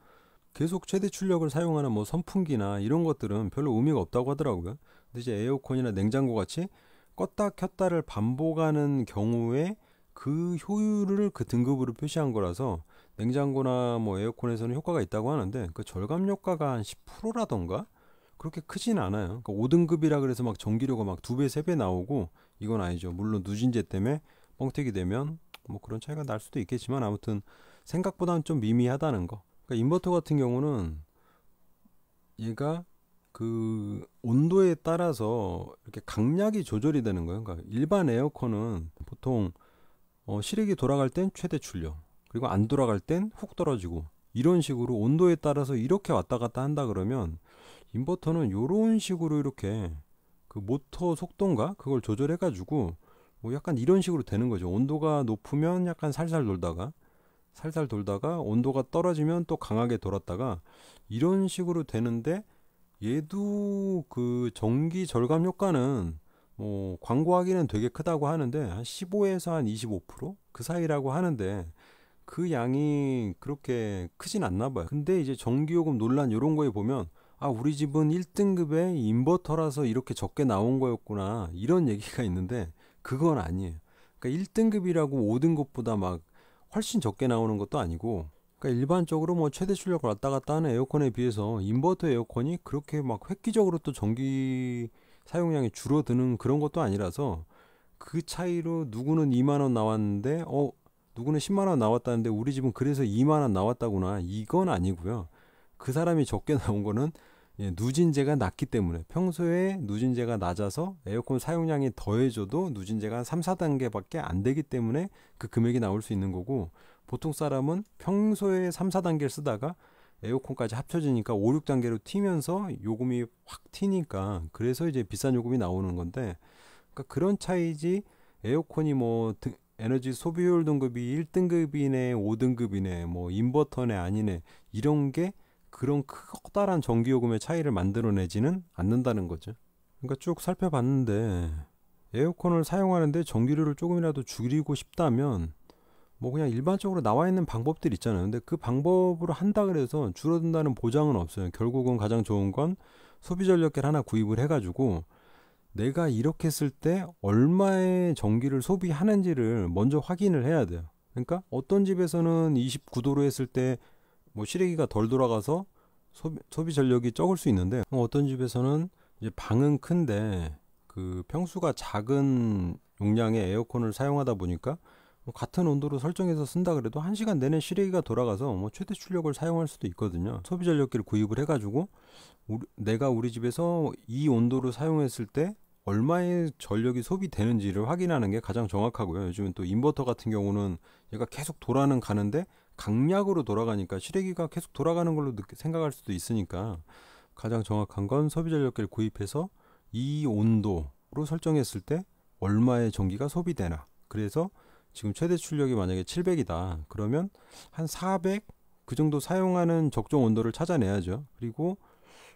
계속 최대 출력을 사용하는 뭐 선풍기나 이런 것들은 별로 의미가 없다고 하더라고요. 근데 이제 에어컨이나 냉장고 같이 껐다 켰다를 반복하는 경우에 그 효율을 그 등급으로 표시한 거라서 냉장고나 뭐 에어컨에서는 효과가 있다고 하는데 그 절감 효과가 한 10%라던가 그렇게 크진 않아요. 그 그러니까 5등급이라 그래서 막 전기료가 막 두 배, 세 배 나오고 이건 아니죠. 물론 누진제 때문에 뻥튀기 되면 뭐 그런 차이가 날 수도 있겠지만 아무튼 생각보다는 좀 미미하다는 거. 그러니까 인버터 같은 경우는 얘가 그 온도에 따라서 이렇게 강약이 조절이 되는 거예요. 그러니까 일반 에어컨은 보통 어, 실외기 돌아갈 땐 최대 출력, 그리고 안 돌아갈 땐 훅 떨어지고 이런 식으로 온도에 따라서 이렇게 왔다 갔다 한다 그러면 인버터는 요런 식으로 이렇게 그 모터 속도인가 그걸 조절해 가지고 뭐 약간 이런 식으로 되는 거죠. 온도가 높으면 약간 살살 돌다가 살살 돌다가 온도가 떨어지면 또 강하게 돌았다가 이런 식으로 되는데 얘도 그 전기 절감 효과는 뭐 광고하기는 되게 크다고 하는데 한 15에서 한 25%그 사이라고 하는데 그 양이 그렇게 크진 않나 봐요. 근데 이제 전기요금 논란 이런 거에 보면 아 우리 집은 1등급의 인버터라서 이렇게 적게 나온 거였구나 이런 *laughs* 얘기가 있는데 그건 아니에요. 그러니까 1등급이라고 5등급보다 막 훨씬 적게 나오는 것도 아니고 그러니까 일반적으로 뭐 최대 출력 을 왔다 갔다 하는 에어컨에 비해서 인버터 에어컨이 그렇게 막 획기적으로 또 전기 사용량이 줄어드는 그런 것도 아니라서 그 차이로 누구는 2만 원 나왔는데 어 누구는 10만 원 나왔다는데 우리 집은 그래서 2만 원 나왔다구나 이건 아니고요. 그 사람이 적게 *laughs* 나온 거는 예, 누진제가 낮기 때문에 평소에 누진제가 낮아서 에어컨 사용량이 더해져도 누진제가 한 3, 4단계밖에 안 되기 때문에 그 금액이 나올 수 있는 거고 보통 사람은 평소에 3, 4단계를 쓰다가 에어컨까지 합쳐지니까 5, 6단계로 튀면서 요금이 확 튀니까 그래서 이제 비싼 요금이 나오는 건데 그러니까 그런 차이지 에어컨이 뭐 등, 에너지 소비율 등급이 1등급 이네 5등급 이네 뭐 인버터네 아니네 이런 게 그런 커다란 전기요금의 차이를 만들어내지는 않는다는 거죠. 그러니까 쭉 살펴봤는데 에어컨을 사용하는데 전기료를 조금이라도 줄이고 싶다면 뭐 그냥 일반적으로 나와 있는 방법들 있잖아요. 근데 그 방법으로 한다 그래서 줄어든다는 보장은 없어요. 결국은 가장 좋은 건 소비 전력계를 하나 구입을 해가지고 내가 이렇게 쓸 때 얼마의 전기를 소비하는지를 먼저 확인을 해야 돼요. 그러니까 어떤 집에서는 29도로 했을 때뭐 실외기가 덜 돌아가서 소비, 소비 전력이 적을 수 있는데 어떤 집에서는 이제 방은 큰데 그 평수가 작은 용량의 에어컨을 사용하다 보니까 뭐 같은 온도로 설정해서 쓴다 그래도 한시간 내내 실외기가 돌아가서 뭐 최대 출력을 사용할 수도 있거든요. 소비 전력기를 구입을 해 가지고 내가 우리 집에서 이 온도로 사용했을 때 얼마의 전력이 소비되는지를 확인하는 게 가장 정확하고요. 요즘은 또 인버터 같은 경우는 얘가 계속 돌아는 가는데 강약으로 돌아가니까 실외기가 계속 돌아가는 걸로 생각할 수도 있으니까 가장 정확한 건 소비 전력계를 구입해서 이 온도로 설정했을 때 얼마의 전기가 소비되나. 그래서 지금 최대 출력이 만약에 700이다. 그러면 한 400 그 정도 사용하는 적정 온도를 찾아내야죠. 그리고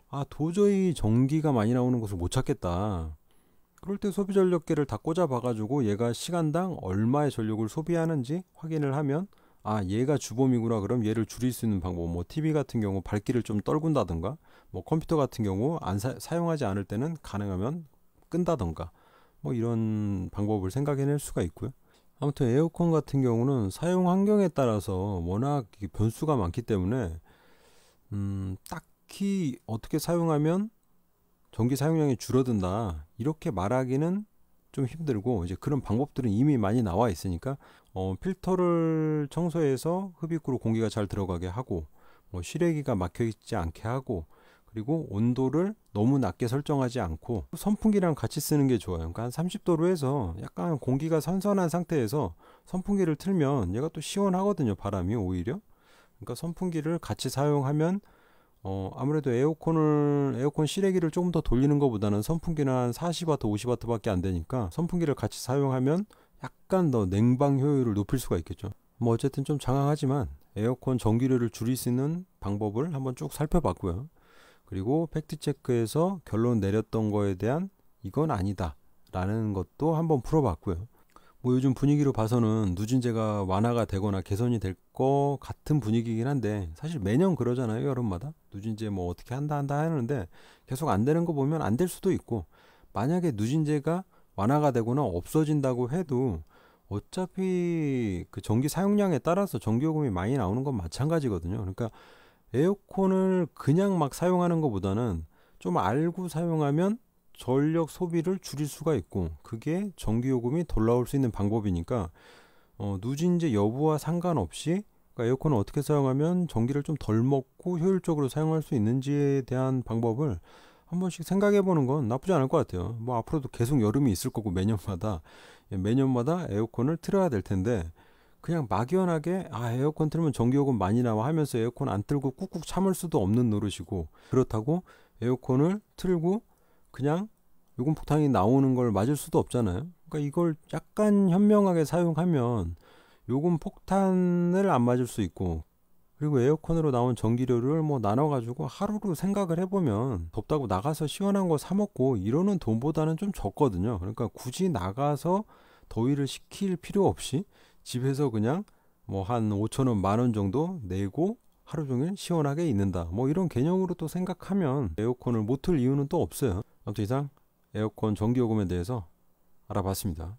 아, 도저히 전기가 많이 나오는 것을 못 찾겠다. 그럴 때 소비 전력계를 다 꽂아 봐 가지고 얘가 시간당 얼마의 전력을 소비하는지 확인을 하면 아 얘가 주범이구나 그럼 얘를 줄일 수 있는 방법 뭐 TV 같은 경우 밝기를 좀 떨군다든가 뭐 컴퓨터 같은 경우 안 사, 사용하지 않을 때는 가능하면 끈다던가 뭐 이런 방법을 생각해낼 수가 있고요. 아무튼 에어컨 같은 경우는 사용 환경에 따라서 워낙 변수가 많기 때문에 음, 딱히 어떻게 사용하면 전기 사용량이 줄어든다 이렇게 말하기는 좀 힘들고 이제 그런 방법들은 이미 많이 나와 있으니까 어, 필터를 청소해서 흡입구로 공기가 잘 들어가게 하고 뭐 실외기가 막혀 있지 않게 하고 그리고 온도를 너무 낮게 설정하지 않고 선풍기랑 같이 쓰는 게 좋아요. 그러니까 한 30도로 해서 약간 공기가 선선한 상태에서 선풍기를 틀면 얘가 또 시원하거든요. 바람이 오히려. 그러니까 선풍기를 같이 사용하면 어, 아무래도 에어컨을, 에어컨 실외기를 조금 더 돌리는 것보다는 선풍기는 한4 0와트5 0와트 밖에 안 되니까 선풍기를 같이 사용하면 약간 더 냉방 효율을 높일 수가 있겠죠. 뭐 어쨌든 좀 장황하지만 에어컨 전기료를 줄일 수 있는 방법을 한번 쭉 살펴봤고요. 그리고 팩트체크에서 결론 내렸던 거에 대한 이건 아니다 라는 것도 한번 풀어봤고요. 뭐 요즘 분위기로 봐서는 누진제가 완화가 되거나 개선이 될 것 같은 분위기긴 한데 사실 매년 그러잖아요 여름마다 누진제 뭐 어떻게 한다 한다 하는데 계속 안 되는 거 보면 안 될 수도 있고 만약에 누진제가 완화가 되거나 없어진다고 해도 어차피 그 전기 사용량에 따라서 전기요금이 많이 나오는 건 마찬가지거든요 그러니까 에어컨을 그냥 막 사용하는 것보다는 좀 알고 사용하면 전력 소비를 줄일 수가 있고 그게 전기요금이 돌아올 수 있는 방법이니까 어, 누진제 여부와 상관없이 그러니까 에어컨을 어떻게 사용하면 전기를 좀 덜 먹고 효율적으로 사용할 수 있는지에 대한 방법을 한 번씩 생각해 보는 건 나쁘지 않을 것 같아요. 뭐 앞으로도 계속 여름이 있을 거고 매년마다 예, 매년마다 에어컨을 틀어야 될 텐데 그냥 막연하게 아 에어컨 틀면 전기요금 많이 나와 하면서 에어컨 안 틀고 꾹꾹 참을 수도 없는 노릇이고 그렇다고 에어컨을 틀고 그냥 요금 폭탄이 나오는 걸 맞을 수도 없잖아요. 그러니까 이걸 약간 현명하게 사용하면 요금 폭탄을 안 맞을 수 있고 그리고 에어컨으로 나온 전기료를 뭐 나눠가지고 하루로 생각을 해보면 덥다고 나가서 시원한 거 사먹고 이러는 돈보다는 좀 적거든요. 그러니까 굳이 나가서 더위를 식힐 필요 없이 집에서 그냥 뭐 한 5천원, 만원 정도 내고 하루 종일 시원하게 있는다. 뭐 이런 개념으로 또 생각하면 에어컨을 못 틀 이유는 또 없어요. 아무튼 이상 에어컨 전기요금에 대해서 알아봤습니다.